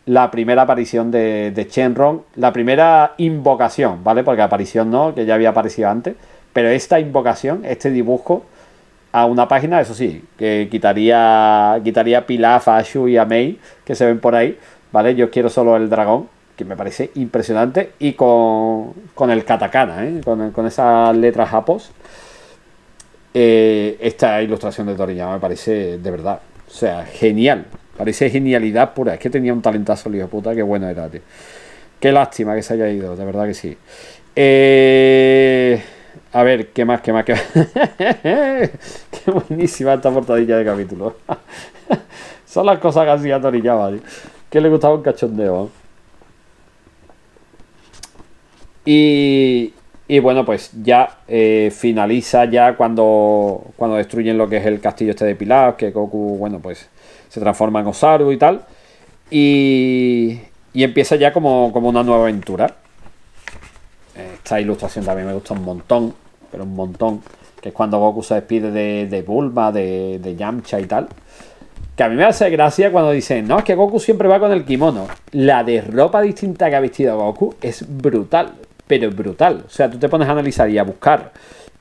La primera aparición de, de la primera invocación, ¿vale? Porque aparición no, que ya había aparecido antes, pero esta invocación, este dibujo a una página, eso sí, que quitaría, quitaría Pilaf, a Ashu y a Mei, que se ven por ahí, ¿vale? Yo quiero solo el dragón, que me parece impresionante, y con, el katakana, ¿eh? con, esas letras japos. Eh, esta ilustración de Toriyama me parece de verdad, o sea, genial. Parece genialidad pura. Es que tenía un talentazo puta, que bueno era, tío. Qué lástima que se haya ido, de verdad que sí. Eh, a ver, ¿qué más, qué más, qué más? qué buenísima esta portadilla de capítulo. Son las cosas que hacía Toriyama, tío que le gustaba un cachondeo. Y, y bueno, pues ya eh, finaliza ya cuando, cuando destruyen lo que es el castillo este de Pilar, que Goku, bueno, pues se transforma en Osaru y tal. Y, y empieza ya como, una nueva aventura. Eh, esta ilustración también me gusta un montón, pero un montón. Que es cuando Goku se despide de, de Bulma, de, de Yamcha y tal. Que a mí me hace gracia cuando dicen, no, es que Goku siempre va con el kimono. La de ropa distinta que ha vestido Goku es brutal, pero es brutal. O sea, tú te pones a analizar y a buscar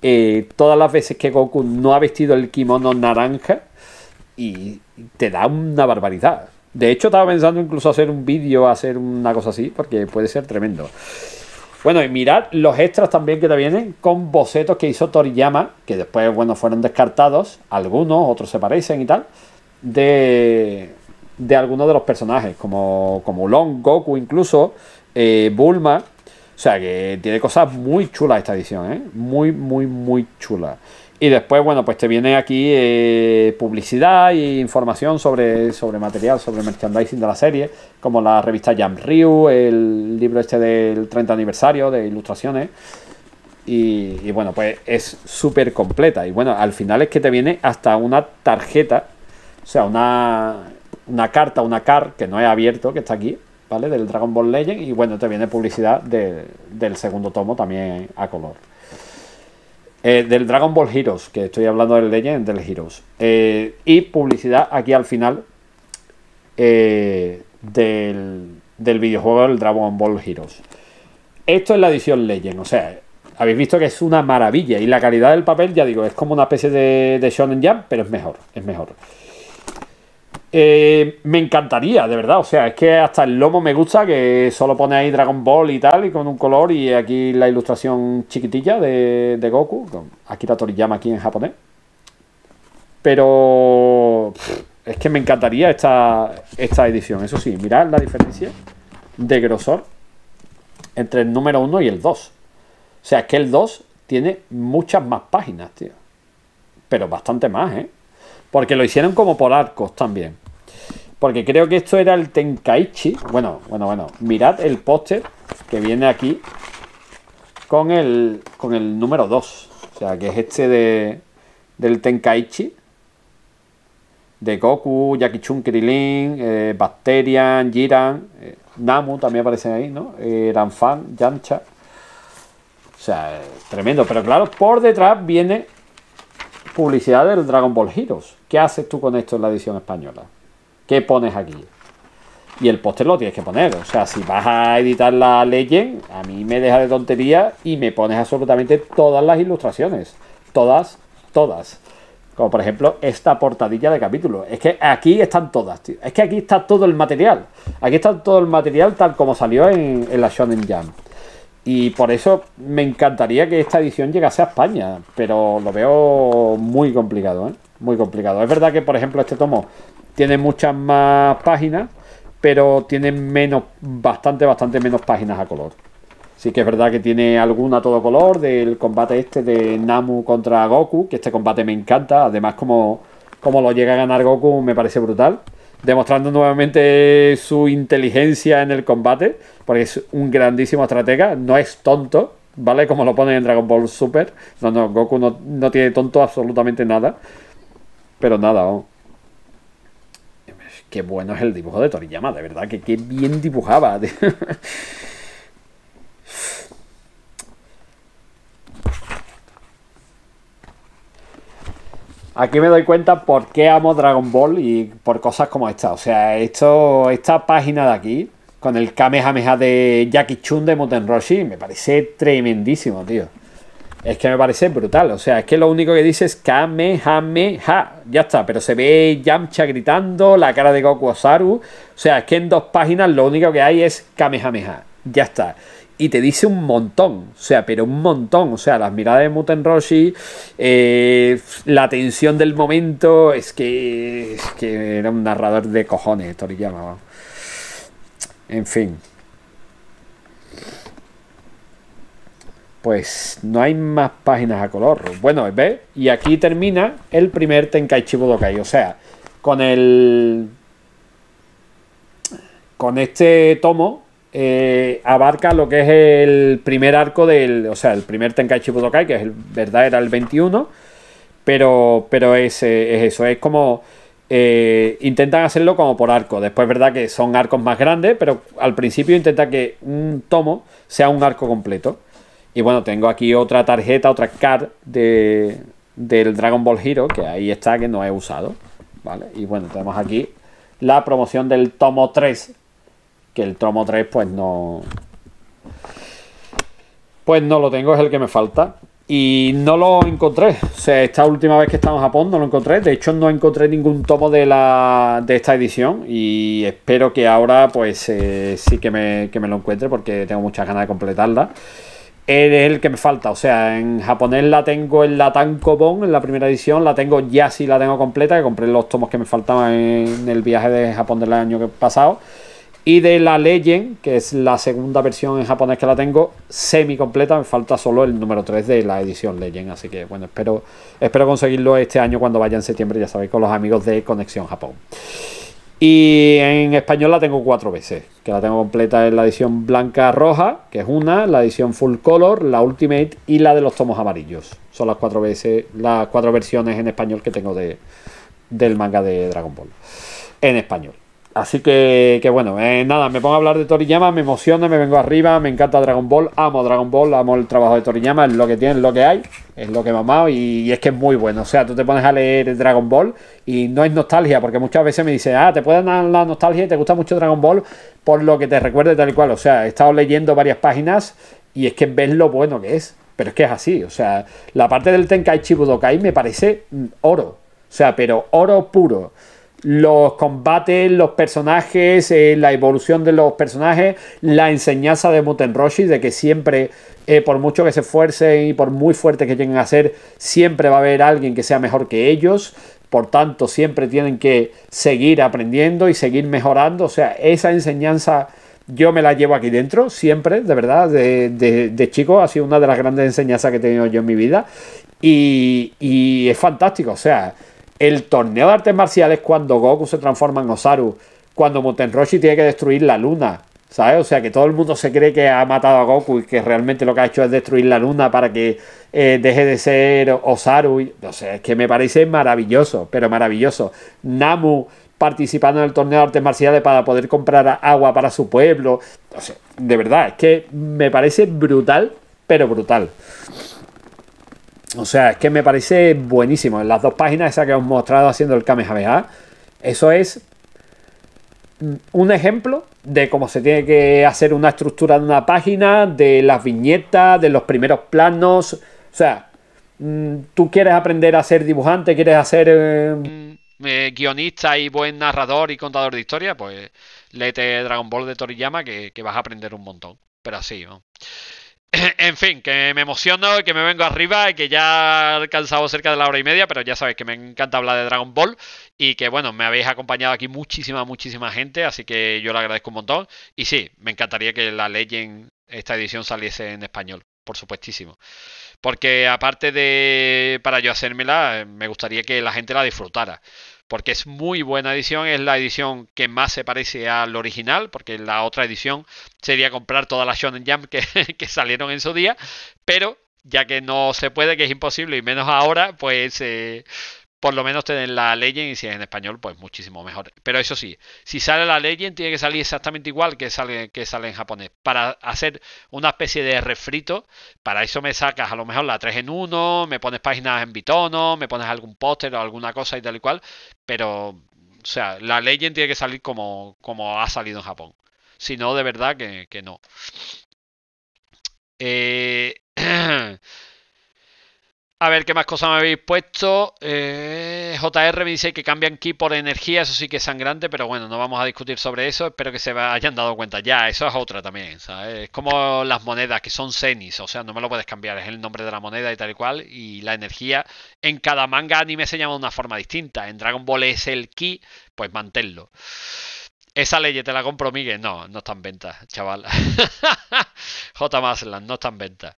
eh, todas las veces que Goku no ha vestido el kimono naranja y te da una barbaridad. De hecho, estaba pensando incluso hacer un vídeo, hacer una cosa así, porque puede ser tremendo. Bueno, y mirad los extras también que te vienen con bocetos que hizo Toriyama, que después, bueno, fueron descartados, algunos, otros se parecen y tal de, de algunos de los personajes, como, como Long, Goku incluso, eh, Bulma. O sea que tiene cosas muy chulas esta edición, ¿eh? Muy, muy, muy chula Y después, bueno, pues te viene aquí eh, publicidad e información sobre, sobre material, sobre merchandising de la serie, como la revista Jam Ryu, el libro este del 30 aniversario de ilustraciones. Y, y bueno, pues es súper completa. Y bueno, al final es que te viene hasta una tarjeta o sea, una, carta, una car que no he abierto, que está aquí, ¿vale? Del Dragon Ball Legend. Y bueno, te viene publicidad del segundo tomo también a color. Eh, del Dragon Ball Heroes, que estoy hablando del Legend del Heroes. Eh, y publicidad aquí al final eh, del, videojuego del Dragon Ball Heroes. Esto es la edición Legend, o sea, habéis visto que es una maravilla. Y la calidad del papel, ya digo, es como una especie de, de Shonen Jump, pero es mejor, es mejor. Eh, me encantaría, de verdad. O sea, es que hasta el lomo me gusta, que solo pone ahí Dragon Ball y tal, y con un color, y aquí la ilustración chiquitilla de, Goku, con Akira Toriyama aquí en japonés. Pero es que me encantaría esta, esta edición. Eso sí, mirad la diferencia de grosor entre el número 1 y el 2. O sea, es que el 2 tiene muchas más páginas, tío. Pero bastante más, ¿eh? Porque lo hicieron como por arcos también. Porque creo que esto era el Tenkaichi. Bueno, bueno, bueno. Mirad el póster que viene aquí con el, con el número 2. O sea, que es este de, del Tenkaichi. De Goku, Yakichun, Krilin, eh, Bacterian, Jiran, eh, Namu también aparecen ahí, ¿no? Eh, Ranfan, Yancha O sea, tremendo. Pero claro, por detrás viene publicidad del Dragon Ball Heroes. ¿Qué haces tú con esto en la edición española? ¿Qué pones aquí? Y el póster lo tienes que poner. O sea, si vas a editar la leyenda, a mí me deja de tontería y me pones absolutamente todas las ilustraciones. Todas, todas. Como por ejemplo esta portadilla de capítulo. Es que aquí están todas, tío. Es que aquí está todo el material. Aquí está todo el material tal como salió en, en la Shonen Jump. Y por eso me encantaría que esta edición llegase a España, pero lo veo muy complicado, ¿eh? Muy complicado. Es verdad que, por ejemplo, este tomo tiene muchas más páginas, pero tiene menos, bastante, bastante menos páginas a color. Sí que es verdad que tiene alguna a todo color del combate este de Namu contra Goku, que este combate me encanta. Además, como, como lo llega a ganar Goku me parece brutal demostrando nuevamente su inteligencia en el combate, porque es un grandísimo estratega, no es tonto, ¿vale? Como lo ponen en Dragon Ball Super. No, no, Goku no, tiene tonto absolutamente nada. Pero nada, Qué bueno es el dibujo de Toriyama, de verdad, que qué bien dibujaba. Aquí me doy cuenta por qué amo Dragon Ball y por cosas como esta. O sea, esto, esta página de aquí, con el Kamehameha de Jackie Chun de Muten Roshi, me parece tremendísimo, tío. Es que me parece brutal. O sea, es que lo único que dice es Kamehameha. Ya está, pero se ve Yamcha gritando, la cara de Goku Osaru. O sea, es que en dos páginas lo único que hay es Kamehameha. Ya está y te dice un montón, o sea, pero un montón, o sea, las miradas de Muten Roshi, eh, la tensión del momento, es que, es que era un narrador de cojones, Toriyama. En fin. Pues no hay más páginas a color. Bueno, ve, Y aquí termina el primer Tenkaichi Budokai, o sea, con el... Con este tomo eh, abarca lo que es el primer arco del, o sea, el primer Tenkaichi Budokai, que es verdad era el 21, pero, pero eh, es, eso, es como eh, intentan hacerlo como por arco, después verdad que son arcos más grandes, pero al principio intenta que un tomo sea un arco completo. Y bueno, tengo aquí otra tarjeta, otra card de, del Dragon Ball Hero, que ahí está, que no he usado. ¿vale? Y bueno, tenemos aquí la promoción del tomo 3 el tromo 3 pues no... Pues no lo tengo, es el que me falta. Y no lo encontré. O sea, esta última vez que estaba en Japón no lo encontré. De hecho, no encontré ningún tomo de, la, de esta edición. Y espero que ahora, pues, eh, sí que me, lo encuentre porque tengo muchas ganas de completarla. es el que me falta. O sea, en japonés la tengo en la Tankobon, en la primera edición. La tengo ya sí la tengo completa. Que compré los tomos que me faltaban en el viaje de Japón del año pasado y de la Legend, que es la segunda versión en japonés que la tengo, semi completa, me falta solo el número 3 de la edición Legend, así que bueno, espero, espero conseguirlo este año cuando vaya en septiembre, ya sabéis, con los amigos de Conexión Japón. Y en español la tengo cuatro veces, que la tengo completa en la edición blanca roja, que es una, la edición full color, la ultimate y la de los tomos amarillos. Son las cuatro veces, las cuatro versiones en español que tengo de, del manga de Dragon Ball. En español. Así que, que bueno, eh, nada, me pongo a hablar de Toriyama, me emociona, me vengo arriba, me encanta Dragon Ball, amo Dragon Ball, amo el trabajo de Toriyama, es lo que tiene, es lo que hay, es lo que mamá y, es que es muy bueno. O sea, tú te pones a leer Dragon Ball y no es nostalgia, porque muchas veces me dicen, ah, te pueden dar la nostalgia y te gusta mucho Dragon Ball por lo que te recuerde tal y cual. O sea, he estado leyendo varias páginas y es que ves lo bueno que es, pero es que es así. O sea, la parte del Tenkaichi Budokai me parece mm, oro, o sea, pero oro puro los combates, los personajes, eh, la evolución de los personajes, la enseñanza de Muten Roshi, de que siempre, eh, por mucho que se esfuercen y por muy fuerte que lleguen a ser, siempre va a haber alguien que sea mejor que ellos. Por tanto, siempre tienen que seguir aprendiendo y seguir mejorando. O sea, esa enseñanza yo me la llevo aquí dentro, siempre, de verdad, de, chico. Ha sido una de las grandes enseñanzas que he tenido yo en mi vida. Y, y es fantástico, o sea, el torneo de artes marciales cuando Goku se transforma en Osaru, cuando Montenroshi tiene que destruir la luna, ¿sabes? O sea, que todo el mundo se cree que ha matado a Goku y que realmente lo que ha hecho es destruir la luna para que eh, deje de ser Osaru. No sé, es que me parece maravilloso, pero maravilloso. Namu participando en el torneo de artes marciales para poder comprar agua para su pueblo. de verdad, es que me parece brutal, pero brutal. O sea, es que me parece buenísimo. En las dos páginas esa que os mostrado haciendo el Kamehameha, eso es un ejemplo de cómo se tiene que hacer una estructura de una página, de las viñetas, de los primeros planos. O sea, mm, tú quieres aprender a ser dibujante, quieres hacer... Eh, mm, eh, guionista y buen narrador y contador de historia, pues léete Dragon Ball de Toriyama que, vas a aprender un montón. Pero así, ¿no? en fin, que me emociono, que me vengo arriba y que ya he alcanzado cerca de la hora y media, pero ya sabéis que me encanta hablar de Dragon Ball y que bueno, me habéis acompañado aquí muchísima, muchísima gente, así que yo le agradezco un montón. Y sí, me encantaría que la en esta edición saliese en español, por supuestísimo. Porque aparte de para yo hacérmela, me gustaría que la gente la disfrutara porque es muy buena edición, es la edición que más se parece al original, porque la otra edición sería comprar todas las Shonen Jump que, salieron en su día, pero ya que no se puede, que es imposible, y menos ahora, pues eh, por lo menos tener la Legend y si es en español, pues muchísimo mejor. Pero eso sí, si sale la Legend, tiene que salir exactamente igual que sale, que sale en japonés. Para hacer una especie de refrito, para eso me sacas a lo mejor la 3 en 1, me pones páginas en bitono, me pones algún póster o alguna cosa y tal y cual. Pero, o sea, la Legend tiene que salir como, como ha salido en Japón. Si no, de verdad que, que no. Eh. eh a ver qué más cosas me habéis puesto. Eh, JR me dice que cambian ki por energía, eso sí que es sangrante, pero bueno, no vamos a discutir sobre eso. Espero que se hayan dado cuenta. Ya, eso es otra también. Es como las monedas que son cenis, o sea, no me lo puedes cambiar. Es el nombre de la moneda y tal y cual. Y la energía en cada manga anime se llama de una forma distinta. En Dragon Ball es el ki, pues manténlo. Esa ley te la compro, Miguel. No, no está en venta, chaval. J. Maslan, no está en venta.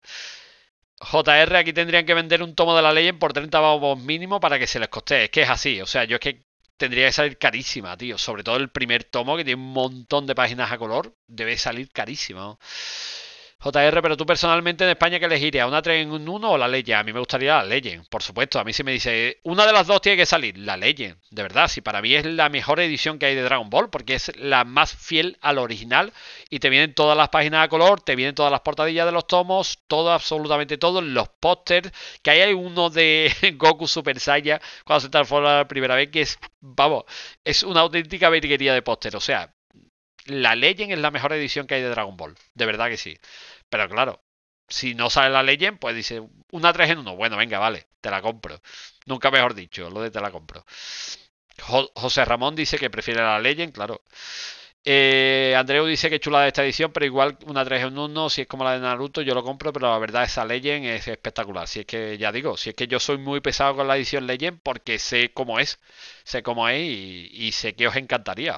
JR aquí tendrían que vender un tomo de la en por 30 pavos mínimo para que se les coste. Es que es así. O sea, yo es que tendría que salir carísima, tío. Sobre todo el primer tomo que tiene un montón de páginas a color. Debe salir carísima JR, pero tú personalmente en España, ¿qué elegirías? ¿Una 3 en 1 o la Legend? A mí me gustaría la Legend, por supuesto. A mí si me dice, una de las dos tiene que salir, la Legend. De verdad, si para mí es la mejor edición que hay de Dragon Ball, porque es la más fiel al original y te vienen todas las páginas a color, te vienen todas las portadillas de los tomos, todo, absolutamente todo, los pósters, que ahí hay uno de Goku Super Saiyan cuando se transforma la primera vez, que es, vamos, es una auténtica verguería de póster. O sea, la Legend es la mejor edición que hay de Dragon Ball. De verdad que sí. Pero claro, si no sale la Legend, pues dice una 3 en 1. Bueno, venga, vale, te la compro. Nunca mejor dicho, lo de te la compro. José Ramón dice que prefiere la Legend, claro. Eh, Andreu dice que chula de esta edición, pero igual una 3 en 1, si es como la de Naruto, yo lo compro, pero la verdad esa Legend es espectacular. Si es que, ya digo, si es que yo soy muy pesado con la edición Legend porque sé cómo es, sé cómo es y, sé que os encantaría.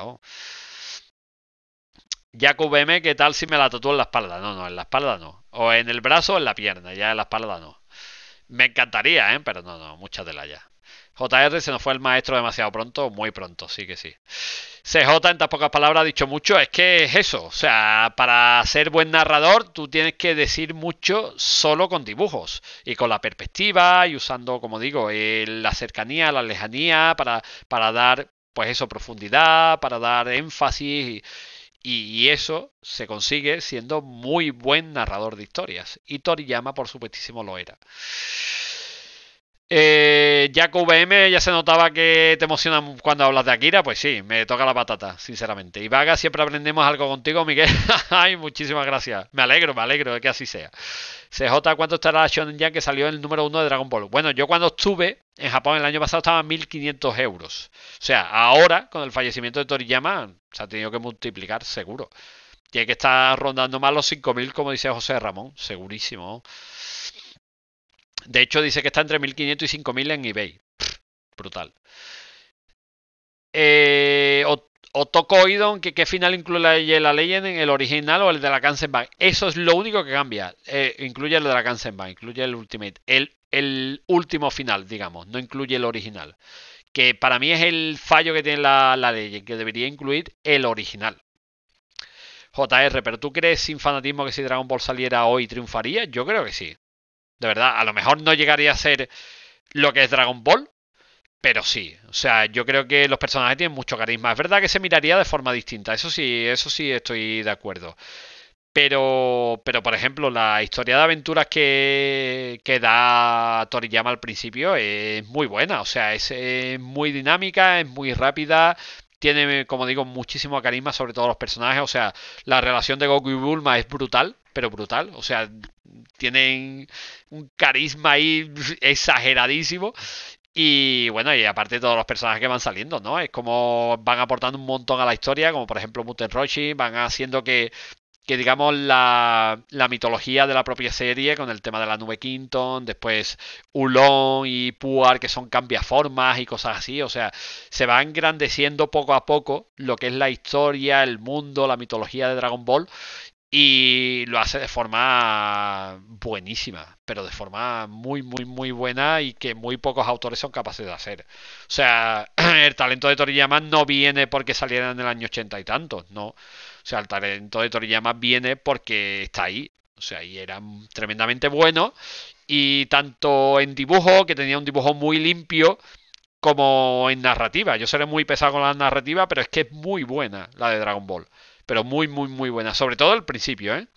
Ya M, ¿qué tal si me la tatúo en la espalda? No, no, en la espalda no. O en el brazo o en la pierna, ya en la espalda no. Me encantaría, ¿eh? Pero no, no, muchas de las ya. JR se nos fue el maestro demasiado pronto, muy pronto, sí que sí. CJ, en tan pocas palabras, ha dicho mucho. Es que es eso. O sea, para ser buen narrador, tú tienes que decir mucho solo con dibujos y con la perspectiva y usando, como digo, eh, la cercanía, la lejanía para, para dar, pues eso, profundidad, para dar énfasis y, y eso se consigue siendo muy buen narrador de historias. Y Toriyama, por supuestísimo, lo era. Eh, vm ya se notaba que te emociona cuando hablas de Akira, pues sí, me toca la patata, sinceramente. Y Vaga, siempre aprendemos algo contigo, Miguel. Ay, muchísimas gracias. Me alegro, me alegro de que así sea. CJ, ¿cuánto estará Shonen Jam que salió en el número uno de Dragon Ball? Bueno, yo cuando estuve, en Japón el año pasado estaba 1.500 euros. O sea, ahora con el fallecimiento de Toriyama se ha tenido que multiplicar seguro. Tiene que estar rondando más los 5.000 como dice José Ramón, segurísimo. De hecho dice que está entre 1.500 y 5.000 en eBay. brutal. Eh, Otoko que qué final incluye la, la en el original o el de la Bank. Eso es lo único que cambia. Eh, incluye el de la Bank, incluye el Ultimate. El el último final, digamos, no incluye el original. Que para mí es el fallo que tiene la, ley, que debería incluir el original. JR, pero ¿tú crees sin fanatismo que si Dragon Ball saliera hoy triunfaría? Yo creo que sí. De verdad, a lo mejor no llegaría a ser lo que es Dragon Ball, pero sí. O sea, yo creo que los personajes tienen mucho carisma. Es verdad que se miraría de forma distinta, eso sí, eso sí estoy de acuerdo. Pero, pero por ejemplo, la historia de aventuras que, da Toriyama al principio es muy buena. O sea, es, muy dinámica, es muy rápida, tiene, como digo, muchísimo carisma sobre todos los personajes. O sea, la relación de Goku y Bulma es brutal, pero brutal. O sea, tienen un carisma ahí exageradísimo. Y bueno, y aparte todos los personajes que van saliendo, ¿no? Es como van aportando un montón a la historia, como por ejemplo Muten Roshi, van haciendo que que digamos la, la, mitología de la propia serie con el tema de la nube Quinton, después Ulón y Puar que son cambiaformas y cosas así, o sea, se va engrandeciendo poco a poco lo que es la historia, el mundo, la mitología de Dragon Ball y lo hace de forma buenísima, pero de forma muy, muy, muy buena y que muy pocos autores son capaces de hacer. O sea, el talento de Toriyama no viene porque saliera en el año ochenta y tantos, no sea, el talento de Toriyama viene porque está ahí. O sea, y era tremendamente bueno. Y tanto en dibujo, que tenía un dibujo muy limpio, como en narrativa. Yo seré muy pesado con la narrativa, pero es que es muy buena la de Dragon Ball pero muy, muy, muy buena. Sobre todo al principio, ¿eh?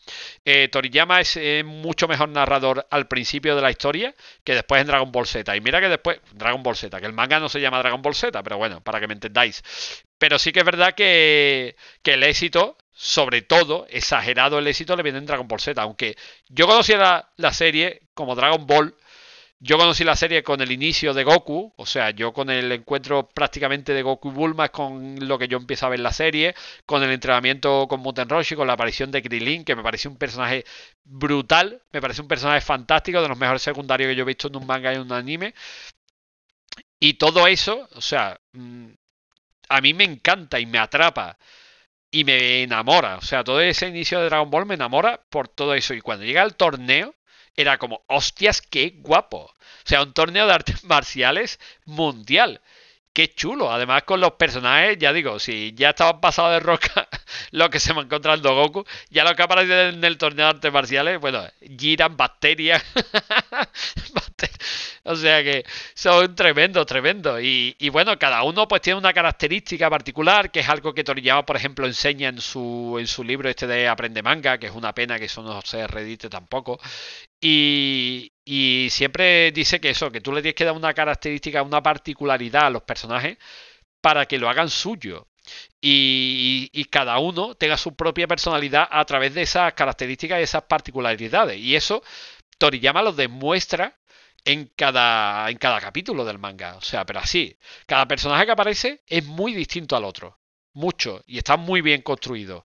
eh Toriyama es mucho mejor narrador al principio de la historia que después en Dragon Ball Z. Y mira que después, Dragon Ball Z, que el manga no se llama Dragon Ball Z, pero bueno, para que me entendáis. Pero sí que es verdad que, que el éxito, sobre todo, exagerado el éxito, le viene en Dragon Ball Z. Aunque yo conocía la, la serie como Dragon Ball yo conocí la serie con el inicio de Goku, o sea, yo con el encuentro prácticamente de Goku y Bulma es con lo que yo empiezo a ver la serie, con el entrenamiento con Muten Roshi, con la aparición de Krilin, que me parece un personaje brutal, me parece un personaje fantástico, de los mejores secundarios que yo he visto en un manga y en un anime. Y todo eso, o sea, mm, a mí me encanta y me atrapa y me enamora, o sea, todo ese inicio de Dragon Ball me enamora por todo eso. Y cuando llega el torneo, era como, hostias, qué guapo. O sea, un torneo de artes marciales mundial qué chulo. Además, con los personajes, ya digo, si ya estaban pasados de roca lo que se me encuentra el Dogoku, ya lo que aparece en el torneo de artes marciales, bueno, giran bacterias. o sea que son tremendos, tremendos. Y, bueno, cada uno pues tiene una característica particular, que es algo que Toriyama, por ejemplo, enseña en su, en su libro este de Aprende Manga, que es una pena que eso no se redite tampoco. Y, y siempre dice que eso, que tú le tienes que dar una característica, una particularidad a los personajes para que lo hagan suyo. Y, y, cada uno tenga su propia personalidad a través de esas características y esas particularidades. Y eso Toriyama lo demuestra en cada, en cada capítulo del manga. O sea, pero así, cada personaje que aparece es muy distinto al otro. Mucho. Y está muy bien construido.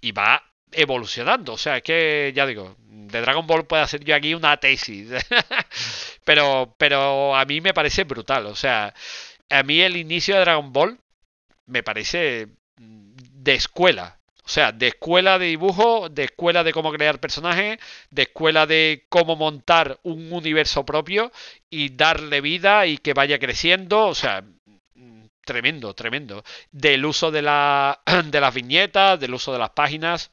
Y va evolucionando. O sea, es que ya digo, de Dragon Ball puede hacer yo aquí una tesis. pero, pero a mí me parece brutal. O sea, a mí el inicio de Dragon Ball me parece mm, de escuela. O sea, de escuela de dibujo, de escuela de cómo crear personajes, de escuela de cómo montar un universo propio y darle vida y que vaya creciendo. O sea, mm, tremendo, tremendo. Del uso de, la, de las viñetas, del uso de las páginas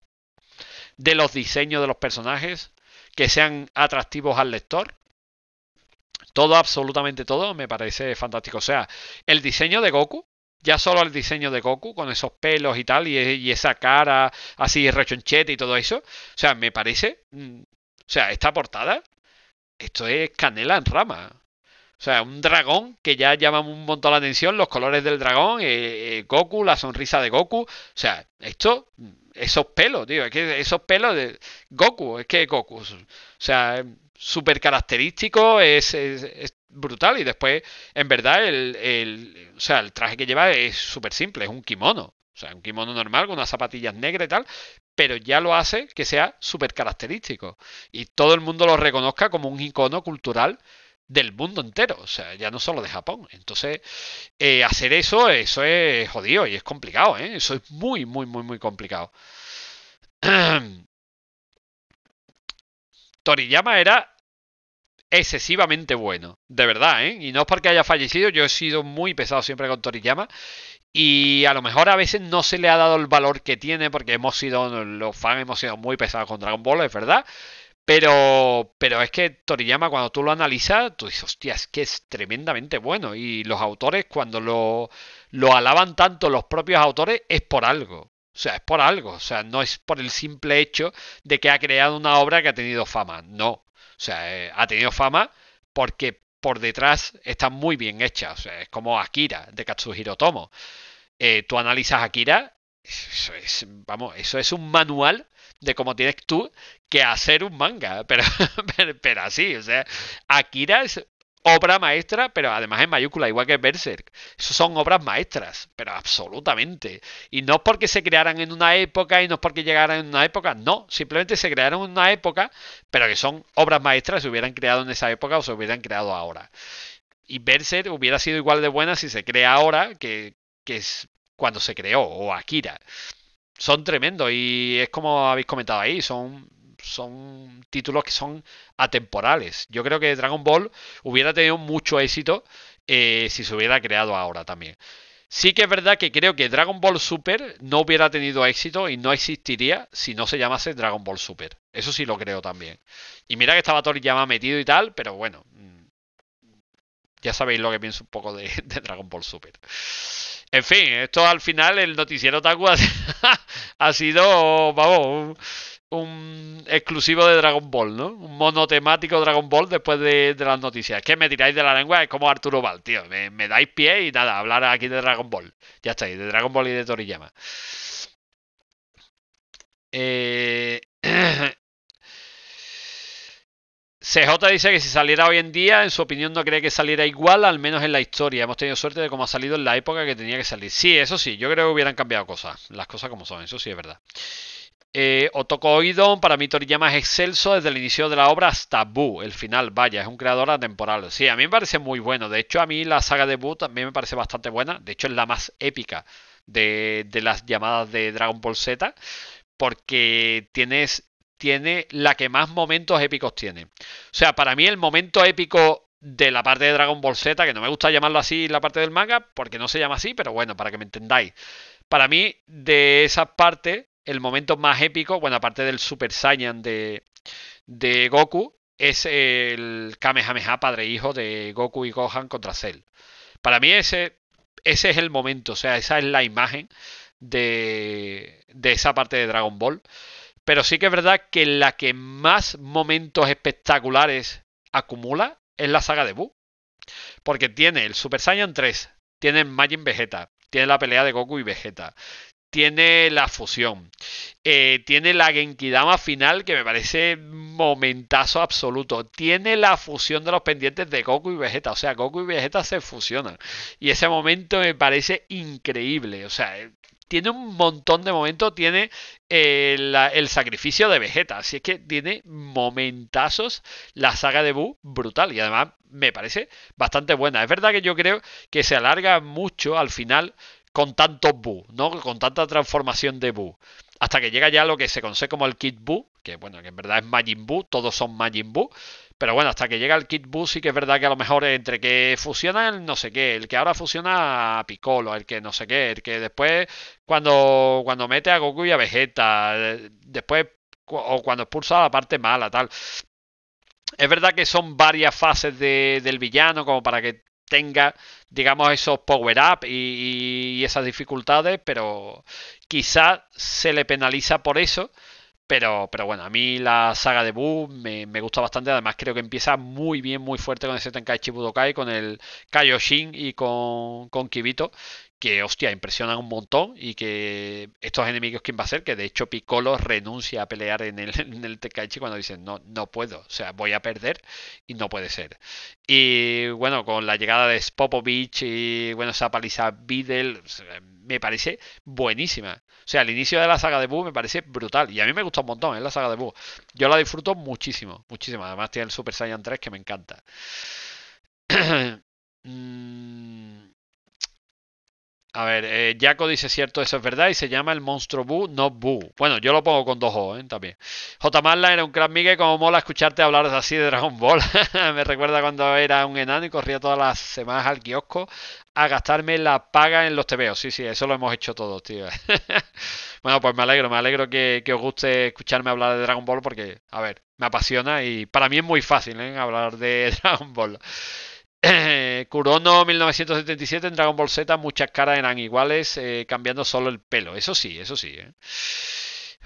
de los diseños de los personajes, que sean atractivos al lector. Todo, absolutamente todo, me parece fantástico. O sea, el diseño de Goku, ya solo el diseño de Goku, con esos pelos y tal, y, e, esa cara así rechonchete y todo eso. O sea, me parece... Mm, o sea, esta portada, esto es canela en rama. O sea, un dragón que ya llama un montón la atención, los colores del dragón, eh, eh, Goku, la sonrisa de Goku. O sea, esto mm, esos pelos, tío. Es que esos pelos de Goku, es que Goku. O sea, súper característico, es, brutal. Y después, en verdad, el, o sea, el traje que lleva es súper simple, es un kimono. O sea, un kimono normal con unas zapatillas negras y tal, pero ya lo hace que sea súper característico. Y todo el mundo lo reconozca como un icono cultural del mundo entero, o sea, ya no solo de Japón. Entonces, eh, hacer eso, eso es jodido y es complicado, ¿eh? Eso es muy, muy, muy, muy complicado. Toriyama era excesivamente bueno, de verdad, ¿eh? Y no es porque haya fallecido, yo he sido muy pesado siempre con Toriyama y a lo mejor a veces no se le ha dado el valor que tiene porque hemos sido, los fans hemos sido muy pesados con Dragon Ball, es verdad, pero, pero es que Toriyama, cuando tú lo analizas, tú dices, hostia, es que es tremendamente bueno. Y los autores, cuando lo, lo alaban tanto los propios autores, es por algo. O sea, es por algo. O sea, no es por el simple hecho de que ha creado una obra que ha tenido fama. No. O sea, eh, ha tenido fama porque por detrás está muy bien hecha. O sea, es como Akira de Katsuhiro Tomo. Eh, tú analizas Akira, eso es, vamos, eso es un manual de cómo tienes tú que hacer un manga, pero, pero, así, o sea, Akira es obra maestra, pero además en mayúscula, igual que Berserk. Son obras maestras, pero absolutamente. Y no porque se crearan en una época y no porque llegaran en una época, no, simplemente se crearon en una época, pero que son obras maestras, se hubieran creado en esa época o se hubieran creado ahora. Y Berserk hubiera sido igual de buena si se crea ahora que, es cuando se creó, o Akira son tremendos y es como habéis comentado ahí, son, son títulos que son atemporales. Yo creo que Dragon Ball hubiera tenido mucho éxito eh, si se hubiera creado ahora también. Sí que es verdad que creo que Dragon Ball Super no hubiera tenido éxito y no existiría si no se llamase Dragon Ball Super. Eso sí lo creo también. Y mira que estaba más metido y tal, pero bueno, ya sabéis lo que pienso un poco de, Dragon Ball Super. En fin, esto al final, el noticiero Taku ha, sido, vamos, un, exclusivo de Dragon Ball, ¿no? Un monotemático Dragon Ball después de, las noticias. ¿Qué me tiráis de la lengua, es como Arturo Val, tío. Me, me dais pie y nada, hablar aquí de Dragon Ball. Ya estáis, de Dragon Ball y de Toriyama. Eh, eh CJ dice que si saliera hoy en día, en su opinión no cree que saliera igual, al menos en la historia. Hemos tenido suerte de cómo ha salido en la época que tenía que salir. Sí, eso sí, yo creo que hubieran cambiado cosas. Las cosas como son, eso sí es verdad. Eh, Otokoidon, para mí Toriyama es excelso desde el inicio de la obra hasta Buu, el final, vaya, es un creador atemporal. Sí, a mí me parece muy bueno. De hecho, a mí la saga de Buu también me parece bastante buena. De hecho, es la más épica de, de las llamadas de Dragon Ball Z, porque tienes tiene la que más momentos épicos tiene. O sea, para mí el momento épico de la parte de Dragon Ball Z, que no me gusta llamarlo así la parte del manga, porque no se llama así, pero bueno, para que me entendáis. Para mí, de esa parte, el momento más épico, bueno, aparte del Super Saiyan de, de Goku, es el Kamehameha padre-hijo e de Goku y Gohan contra Cell. Para mí ese, ese es el momento, o sea, esa es la imagen de, de esa parte de Dragon Ball. Pero sí que es verdad que la que más momentos espectaculares acumula es la saga de Buu. Porque tiene el Super Saiyan 3, tiene Majin Vegeta, tiene la pelea de Goku y Vegeta, tiene la fusión, eh, tiene la Genkidama final que me parece momentazo absoluto, tiene la fusión de los pendientes de Goku y Vegeta, o sea, Goku y Vegeta se fusionan y ese momento me parece increíble, o sea, tiene un montón de momentos, tiene eh, el, sacrificio de Vegeta, así es que tiene momentazos la saga de Buu brutal y además me parece bastante buena. Es verdad que yo creo que se alarga mucho al final con tanto Buu, ¿no? Con tanta transformación de Buu. Hasta que llega ya lo que se conoce como el Kid Buu, que bueno, que en verdad es Majin Buu, todos son Majin Buu. Pero bueno, hasta que llega el Kid Buu sí que es verdad que a lo mejor entre que fusiona el no sé qué, el que ahora fusiona a Piccolo, el que no sé qué, el que después cuando, cuando mete a Goku y a Vegeta, después o cuando expulsa a la parte mala, tal. Es verdad que son varias fases de, del villano como para que tenga, digamos, esos power-up y, y, esas dificultades, pero quizás se le penaliza por eso pero, pero bueno, a mí la saga de Buu me, gusta bastante. Además, creo que empieza muy bien, muy fuerte con ese Tenkaichi Budokai, con el Kaioshin y con, con Kibito, que, hostia, impresionan un montón y que estos enemigos, ¿quién va a ser? Que de hecho Piccolo renuncia a pelear en el, en cuando dicen, no, no puedo, o sea, voy a perder y no puede ser. Y bueno, con la llegada de Spopovich y bueno, esa paliza Videl, me parece buenísima. O sea, el inicio de la saga de Boo me parece brutal. Y a mí me gusta un montón, es ¿eh? la saga de Boo. Yo la disfruto muchísimo, muchísimo. Además tiene el Super Saiyan 3 que me encanta. Mm, a ver, eh, Jaco dice cierto, eso es verdad y se llama el monstruo Boo, no Boo. Bueno, yo lo pongo con dos O, ¿eh? También. J. Marla era un crack migue, como mola escucharte hablar así de Dragon Ball. Me recuerda cuando era un enano y corría todas las semanas al kiosco a gastarme la paga en los tebeos. Sí, sí, eso lo hemos hecho todos, tío. bueno, pues me alegro, me alegro que, os guste escucharme hablar de Dragon Ball porque, a ver, me apasiona y para mí es muy fácil, ¿eh? Hablar de Dragon Ball. 1977 en Dragon Ball Z muchas caras eran iguales, eh, cambiando solo el pelo. Eso sí, eso sí. Eh.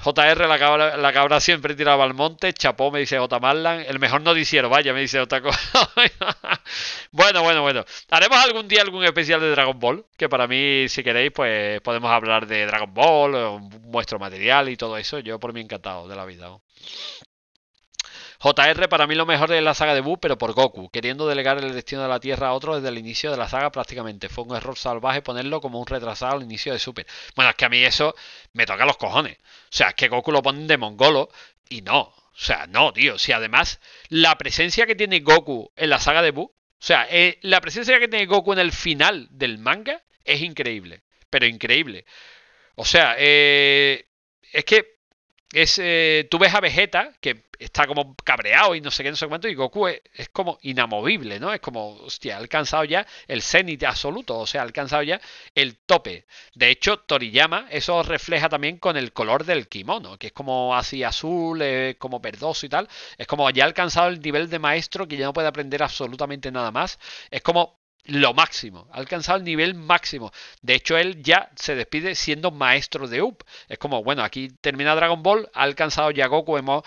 JR, la cabra, la siempre tiraba al monte. Chapo, me dice J. Marlan. El mejor no noticiero, vaya, me dice otra cosa. bueno, bueno, bueno. Haremos algún día algún especial de Dragon Ball. Que para mí, si queréis, pues podemos hablar de Dragon Ball, nuestro material y todo eso. Yo por mí encantado de la vida. JR para mí lo mejor de la saga de Buu, pero por Goku, queriendo delegar el destino de la Tierra a otro desde el inicio de la saga prácticamente. Fue un error salvaje ponerlo como un retrasado al inicio de Super. Bueno, es que a mí eso me toca los cojones. O sea, es que Goku lo ponen de mongolo y no. O sea, no, tío. Si además la presencia que tiene Goku en la saga de Buu, o sea, eh, la presencia que tiene Goku en el final del manga es increíble. Pero increíble. O sea, eh, es que es, eh, tú ves a Vegeta, que está como cabreado y no sé qué, no sé cuánto, y Goku es, como inamovible, ¿no? Es como, hostia, ha alcanzado ya el cenit absoluto, o sea, ha alcanzado ya el tope. De hecho, Toriyama eso refleja también con el color del kimono, que es como así azul, eh, como verdoso y tal. Es como ya ha alcanzado el nivel de maestro que ya no puede aprender absolutamente nada más. Es como lo máximo, ha alcanzado el nivel máximo. De hecho, él ya se despide siendo maestro de UP. Es como, bueno, aquí termina Dragon Ball, ha alcanzado ya Goku, hemos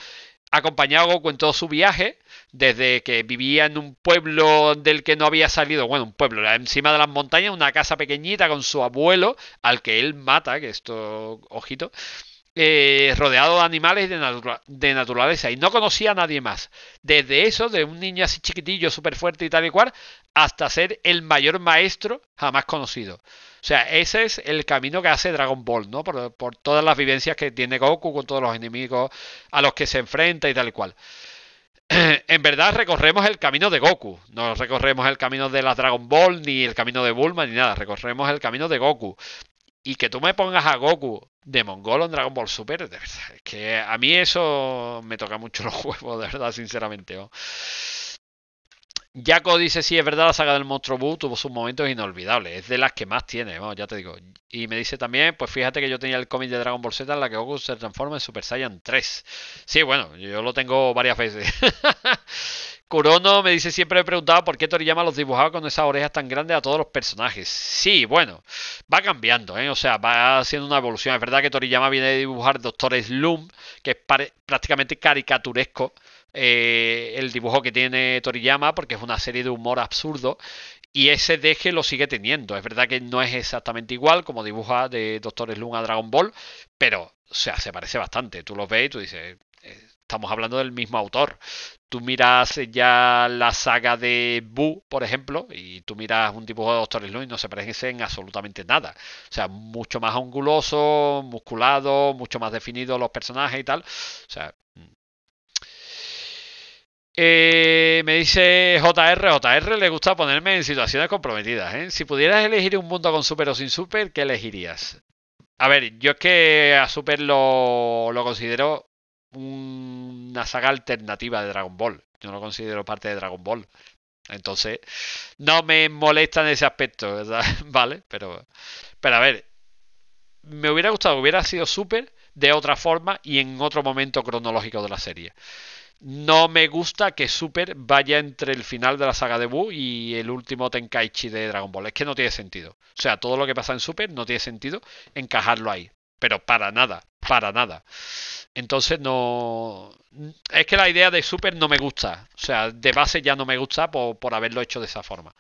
acompañado a Goku en todo su viaje, desde que vivía en un pueblo del que no había salido, bueno, un pueblo, encima de las montañas, una casa pequeñita con su abuelo, al que él mata, que esto, ojito, eh, rodeado de animales y de, naturaleza. Y no conocía a nadie más. Desde eso, de un niño así chiquitillo, súper fuerte y tal y cual, hasta ser el mayor maestro jamás conocido. O sea, ese es el camino que hace Dragon Ball, ¿no? Por, por todas las vivencias que tiene Goku con todos los enemigos a los que se enfrenta y tal y cual en verdad recorremos el camino de Goku. No recorremos el camino de la Dragon Ball, ni el camino de Bulma, ni nada. Recorremos el camino de Goku. Y que tú me pongas a Goku de mongolo en Dragon Ball Super, que a mí eso me toca mucho los huevos, de verdad, sinceramente. Jaco dice, sí, es verdad, la saga del monstruo Boo tuvo sus momentos inolvidables. Es de las que más tiene, vamos, ya te digo. Y me dice también, pues fíjate que yo tenía el cómic de Dragon Ball Z en la que Goku se transforma en Super Saiyan 3. Sí, bueno, yo lo tengo varias veces. Kurono me dice, siempre he preguntado por qué Toriyama los dibujaba con esas orejas tan grandes a todos los personajes. Sí, bueno, va cambiando, ¿eh? o sea, va haciendo una evolución. Es verdad que Toriyama viene a dibujar Doctor Slum, que es prácticamente caricaturesco eh, el dibujo que tiene Toriyama, porque es una serie de humor absurdo. Y ese deje lo sigue teniendo. Es verdad que no es exactamente igual como dibuja de Doctor Slum a Dragon Ball, pero o sea, se parece bastante. Tú lo ves y tú dices, eh, estamos hablando del mismo autor. Tú miras ya la saga de Bu por ejemplo, y tú miras un dibujo de Doctor Slug y no se parece en absolutamente nada. O sea, mucho más anguloso, musculado, mucho más definido los personajes y tal. O sea, mm, eh, me dice JR, JR le gusta ponerme en situaciones comprometidas. ¿eh? Si pudieras elegir un mundo con super o sin super, ¿qué elegirías? A ver, yo es que a super lo, lo considero una saga alternativa de Dragon Ball. Yo no lo considero parte de Dragon Ball. Entonces, no me molesta en ese aspecto, ¿verdad? ¿Vale? Pero, pero a ver, me hubiera gustado, hubiera sido super de otra forma y en otro momento cronológico de la serie. No me gusta que Super vaya entre el final de la saga de Buu y el último Tenkaichi de Dragon Ball. Es que no tiene sentido. O sea, todo lo que pasa en Super no tiene sentido encajarlo ahí. Pero para nada, para nada. Entonces no... Es que la idea de Super no me gusta. O sea, de base ya no me gusta por, por haberlo hecho de esa forma.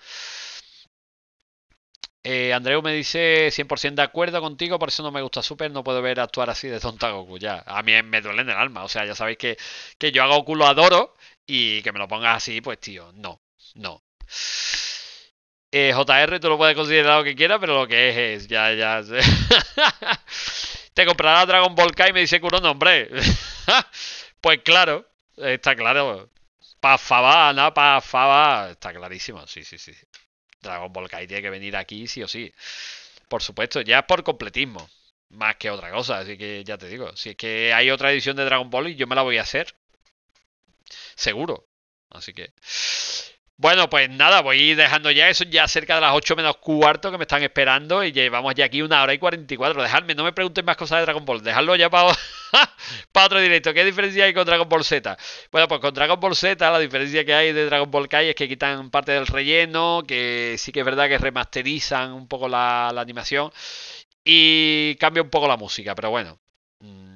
Eh, Andreu me dice 100% de acuerdo contigo, por eso no me gusta Super, no puedo ver actuar así de tonta Goku, ya. A mí me duele en el alma, o sea, ya sabéis que, yo hago Goku lo adoro y que me lo pongas así, pues tío, no, no. Eh, JR, tú lo puedes considerar lo que quieras, pero lo que es es, ya, ya. Te comprará Dragon Ball Kai y me dice culo, hombre. pues claro, está claro. Pa' fava, nada, pa' fava, está clarísimo, sí, sí, sí. Dragon Ball Kai tiene que venir aquí sí o sí. Por supuesto, ya por completismo, más que otra cosa, así que ya te digo, si es que hay otra edición de Dragon Ball y yo me la voy a hacer, seguro. Así que bueno, pues nada, voy dejando ya eso, ya cerca de las 8 menos cuarto que me están esperando y llevamos ya aquí una hora y 44. Dejadme, no me pregunten más cosas de Dragon Ball, dejadlo ya para, otro directo. ¿Qué diferencia hay con Dragon Ball Z? Bueno, pues con Dragon Ball Z la diferencia que hay de Dragon Ball Kai es que quitan parte del relleno, que sí que es verdad que remasterizan un poco la, la animación y cambia un poco la música, pero bueno. Mm.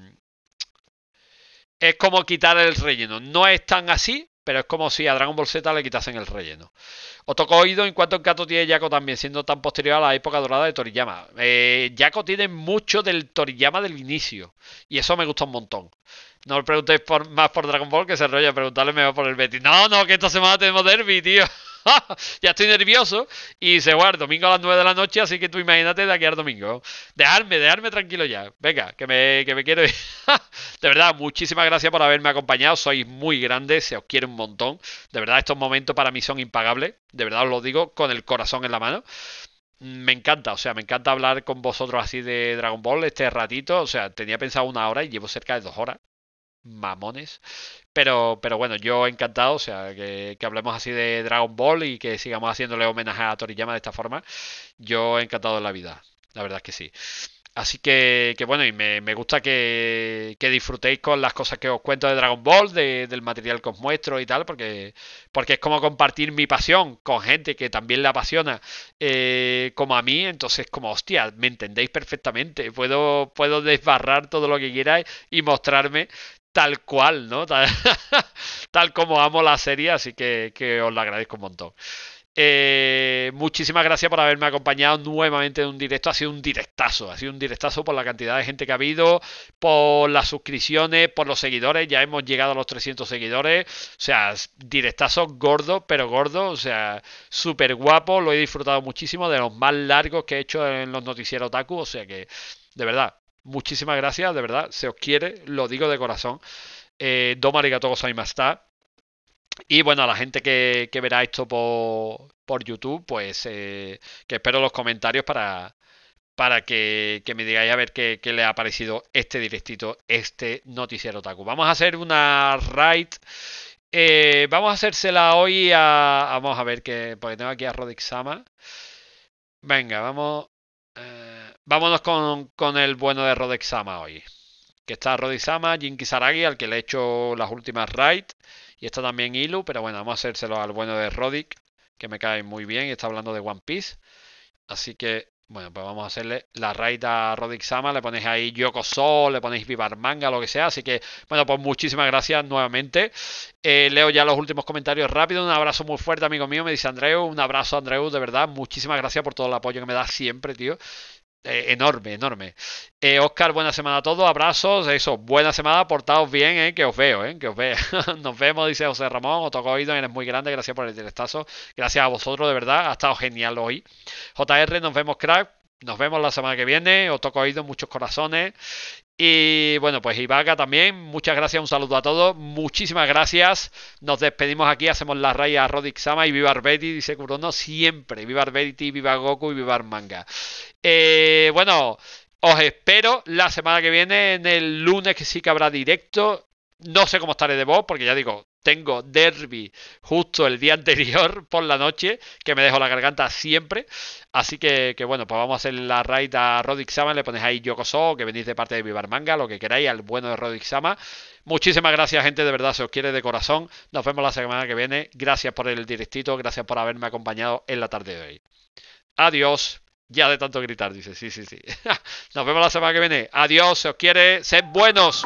Es como quitar el relleno. No es tan así, pero es como si a Dragon Ball Z le quitasen el relleno. Otro oído en cuanto en Kato tiene Yako también, siendo tan posterior a la época dorada de Toriyama. Eh, Yako tiene mucho del Toriyama del inicio, y eso me gusta un montón. No os preguntéis por, más por Dragon Ball, que se rollo preguntarle mejor por el Betty. No, no, que esta semana tenemos Derby, tío. ya estoy nervioso. Y se va el domingo a las 9 de la noche, así que tú imagínate de aquí al domingo. Dejarme, dejarme tranquilo ya. Venga, que me, que me quiero ir. de verdad, muchísimas gracias por haberme acompañado. Sois muy grandes, se os quiere un montón. De verdad, estos momentos para mí son impagables. De verdad os lo digo con el corazón en la mano me encanta, o sea, me encanta hablar con vosotros así de Dragon Ball este ratito, o sea, tenía pensado una hora y llevo cerca de dos horas, mamones. Pero, pero bueno, yo encantado, o sea, que, hablemos así de Dragon Ball y que sigamos haciéndole homenaje a Toriyama de esta forma. Yo he encantado la vida, la verdad es que sí. Así que, que bueno, y me, me gusta que, que, disfrutéis con las cosas que os cuento de Dragon Ball, del material que os muestro y tal, porque, porque es como compartir mi pasión con gente que también la apasiona eh, como a mí, entonces como, hostia, me entendéis perfectamente, puedo, puedo desbarrar todo lo que quieráis y mostrarme tal cual, ¿no? Tal, como amo la serie, así que, os la agradezco un montón. Eh, muchísimas gracias por haberme acompañado nuevamente en un directo. Ha sido un directazo, ha sido un directazo por la cantidad de gente que ha habido, por las suscripciones, por los seguidores. Ya hemos llegado a los 300 seguidores. O sea, directazo gordo, pero gordo. O sea, súper guapo. Lo he disfrutado muchísimo, de los más largos que he hecho en los noticieros Taku. O sea que, de verdad, muchísimas gracias, de verdad, se os quiere, lo digo de corazón. Eh, ahí más ¿está? Y bueno, a la gente que, verá esto por, YouTube, pues eh, que espero los comentarios para, para que, me digáis a ver qué, le ha parecido este directito, este noticiero Taku. Vamos a hacer una raid. Eh, vamos a hacérsela hoy a. Vamos a ver qué Porque tengo aquí a Rodixama. Venga, vamos. Eh, Vámonos con, el bueno de Rodexama hoy. Que está Rodixama, Jin Saragi, al que le he hecho las últimas raids. Y está también Ilu, pero bueno, vamos a hacérselo al bueno de Rodic, que me cae muy bien y está hablando de One Piece. Así que, bueno, pues vamos a hacerle la raid a Rodic Sama. Le ponéis ahí Yoko Sol, le ponéis Vivar Manga, lo que sea. Así que, bueno, pues muchísimas gracias nuevamente. Eh, leo ya los últimos comentarios rápido. Un abrazo muy fuerte, amigo mío. Me dice Andreu. Un abrazo, Andreu, de verdad. Muchísimas gracias por todo el apoyo que me da siempre, tío. Eh, enorme, enorme. Eh, Oscar, buena semana a todos, abrazos, eso, buena semana, portaos bien, eh, que os veo, eh, que os veo. Nos vemos, dice José Ramón, os toco oído, eres muy grande, gracias por el telestazo, gracias a vosotros, de verdad, ha estado genial hoy. JR, nos vemos, crack. Nos vemos la semana que viene. Os toco oído, muchos corazones. Y bueno, pues Ivaga también, muchas gracias, un saludo a todos, muchísimas gracias. Nos despedimos aquí, hacemos la raya a Rodic Sama y viva Arbeti, dice Kurono, siempre. Viva Betty viva Goku y Vivar Manga. Eh, bueno, os espero la semana que viene, en el lunes que sí que habrá directo. No sé cómo estaré de voz, porque ya digo, tengo derby justo el día anterior por la noche, que me dejo la garganta siempre. Así que, bueno, pues vamos a hacer la raid a Rodixama Le ponéis ahí Yokoso, que venís de parte de Vivar Manga, lo que queráis, al bueno de Rodixama Muchísimas gracias, gente. De verdad, se os quiere de corazón. Nos vemos la semana que viene. Gracias por el directito. Gracias por haberme acompañado en la tarde de hoy. Adiós. Ya de tanto gritar, dice. Sí, sí, sí. Nos vemos la semana que viene. Adiós, se os quiere. Sed buenos.